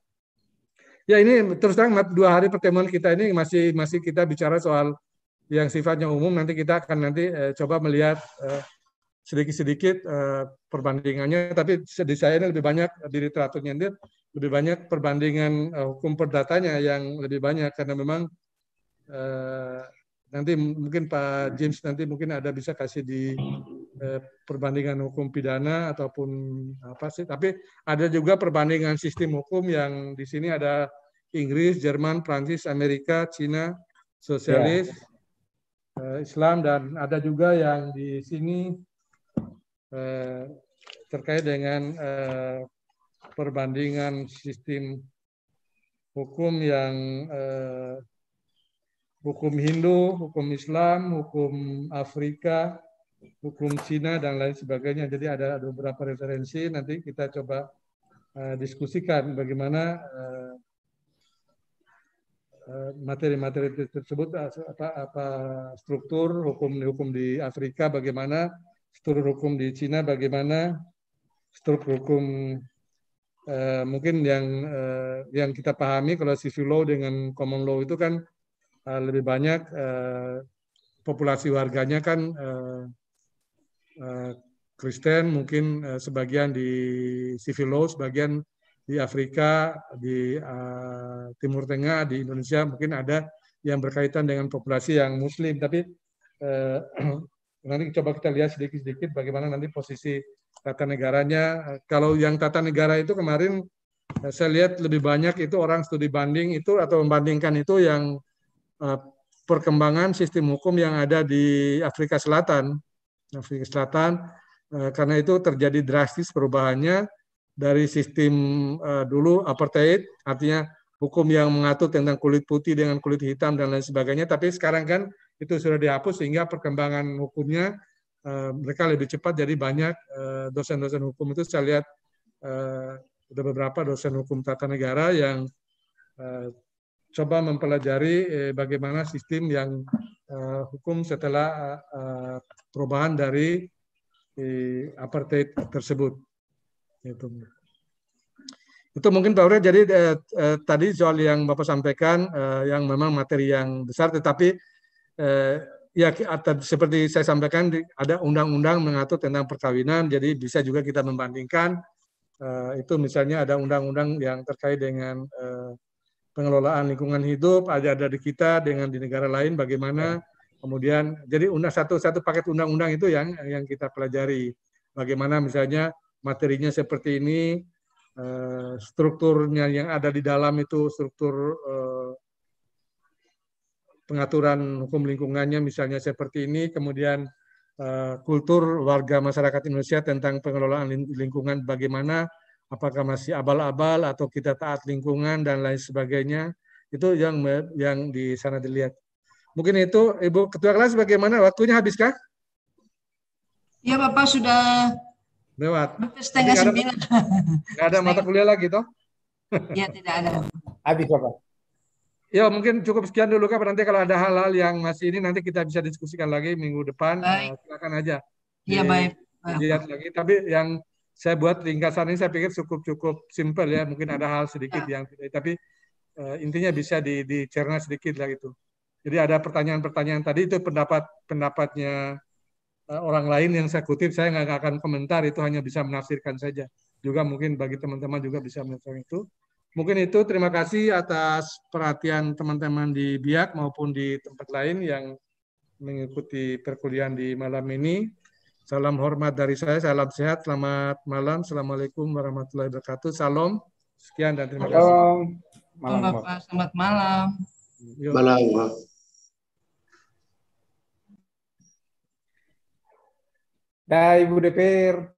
[SPEAKER 1] Ya ini terus terang dua hari pertemuan kita ini masih masih kita bicara soal yang sifatnya umum. Nanti kita akan nanti eh, coba melihat eh, sedikit-sedikit eh, eh, perbandingannya. Tapi di saya ini lebih banyak di literaturnya ini lebih banyak perbandingan eh, hukum perdatanya yang lebih banyak karena memang eh, nanti mungkin Pak James nanti mungkin ada bisa kasih di Eh, perbandingan hukum pidana ataupun apa sih tapi ada juga perbandingan sistem hukum yang di sini ada Inggris, Jerman, Prancis, Amerika, Cina, sosialis, yeah. Ya. Islam dan ada juga yang di sini eh, terkait dengan eh, perbandingan sistem hukum yang hukum Hindu, hukum Islam, hukum Afrika, hukum Cina dan lain sebagainya. Jadi ada, beberapa referensi nanti kita coba uh, diskusikan bagaimana materi eh, eh, materi-materi tersebut apa apa struktur hukum hukum di Afrika bagaimana struktur hukum di Cina bagaimana struktur hukum uh, mungkin yang uh, yang kita pahami kalau civil law dengan common law itu kan uh, lebih banyak uh, populasi warganya kan uh, Eh, Kristen mungkin eh, sebagian di law, sebagian di Afrika, di uh, Timur Tengah, di Indonesia mungkin ada yang berkaitan dengan populasi yang Muslim. Tapi uh, nanti coba kita lihat sedikit-sedikit bagaimana nanti posisi tata negaranya. Kalau yang tata negara itu kemarin saya lihat lebih banyak itu orang studi banding itu atau membandingkan itu yang uh, perkembangan sistem hukum yang ada di Afrika Selatan Afrika Selatan eh, karena itu terjadi drastis perubahannya dari sistem eh, dulu apartheid artinya hukum yang mengatur tentang kulit putih dengan kulit hitam dan lain sebagainya tapi sekarang kan itu sudah dihapus sehingga perkembangan hukumnya eh, mereka lebih cepat jadi banyak dosen-dosen hukum itu saya lihat ada beberapa dosen hukum tata negara yang coba mempelajari eh, bagaimana sistem yang eh, hukum setelah eh, perubahan dari eh, apartheid tersebut. Itu. Itu mungkin Pak Ure, jadi tadi soal yang Bapak sampaikan yang memang materi yang besar, tetapi ya seperti saya sampaikan ada undang-undang mengatur tentang perkawinan, jadi bisa juga kita membandingkan itu misalnya ada undang-undang yang terkait dengan pengelolaan lingkungan hidup ada ada di kita dengan di negara lain bagaimana ya. kemudian jadi undang satu satu paket undang-undang itu yang yang kita pelajari bagaimana misalnya materinya seperti ini eh, strukturnya yang ada di dalam itu struktur eh, pengaturan hukum lingkungannya misalnya seperti ini kemudian eh, kultur warga masyarakat Indonesia tentang pengelolaan lingkungan bagaimana apakah masih abal-abal atau kita taat lingkungan dan lain sebagainya itu yang yang di sana dilihat mungkin itu ibu ketua kelas bagaimana waktunya habiskah
[SPEAKER 2] ya bapak sudah
[SPEAKER 1] lewat setengah sembilan nggak ada, mata kuliah lagi toh ya tidak ada habis bapak Ya mungkin cukup sekian dulu kan Nanti kalau ada hal-hal yang masih ini nanti kita bisa diskusikan lagi minggu depan. Baik. Silakan aja. Iya baik. Lihat lagi. Tapi yang saya buat ringkasan ini saya pikir cukup-cukup simpel ya. Mungkin ada hal sedikit yang tapi uh, intinya bisa di, dicerna sedikit lah gitu. Jadi ada pertanyaan-pertanyaan tadi itu pendapat pendapatnya uh, orang lain yang saya kutip saya nggak akan komentar itu hanya bisa menafsirkan saja. Juga mungkin bagi teman-teman juga bisa menafsirkan itu. Mungkin itu terima kasih atas perhatian teman-teman di Biak maupun di tempat lain yang mengikuti perkuliahan di malam ini. Salam hormat dari saya, salam sehat, selamat malam, Assalamualaikum warahmatullahi wabarakatuh. Salam, sekian dan terima kasih. Salam,
[SPEAKER 2] malam, Bapak. Selamat malam. Yuk. Malam,
[SPEAKER 3] Dai, Ibu DPR.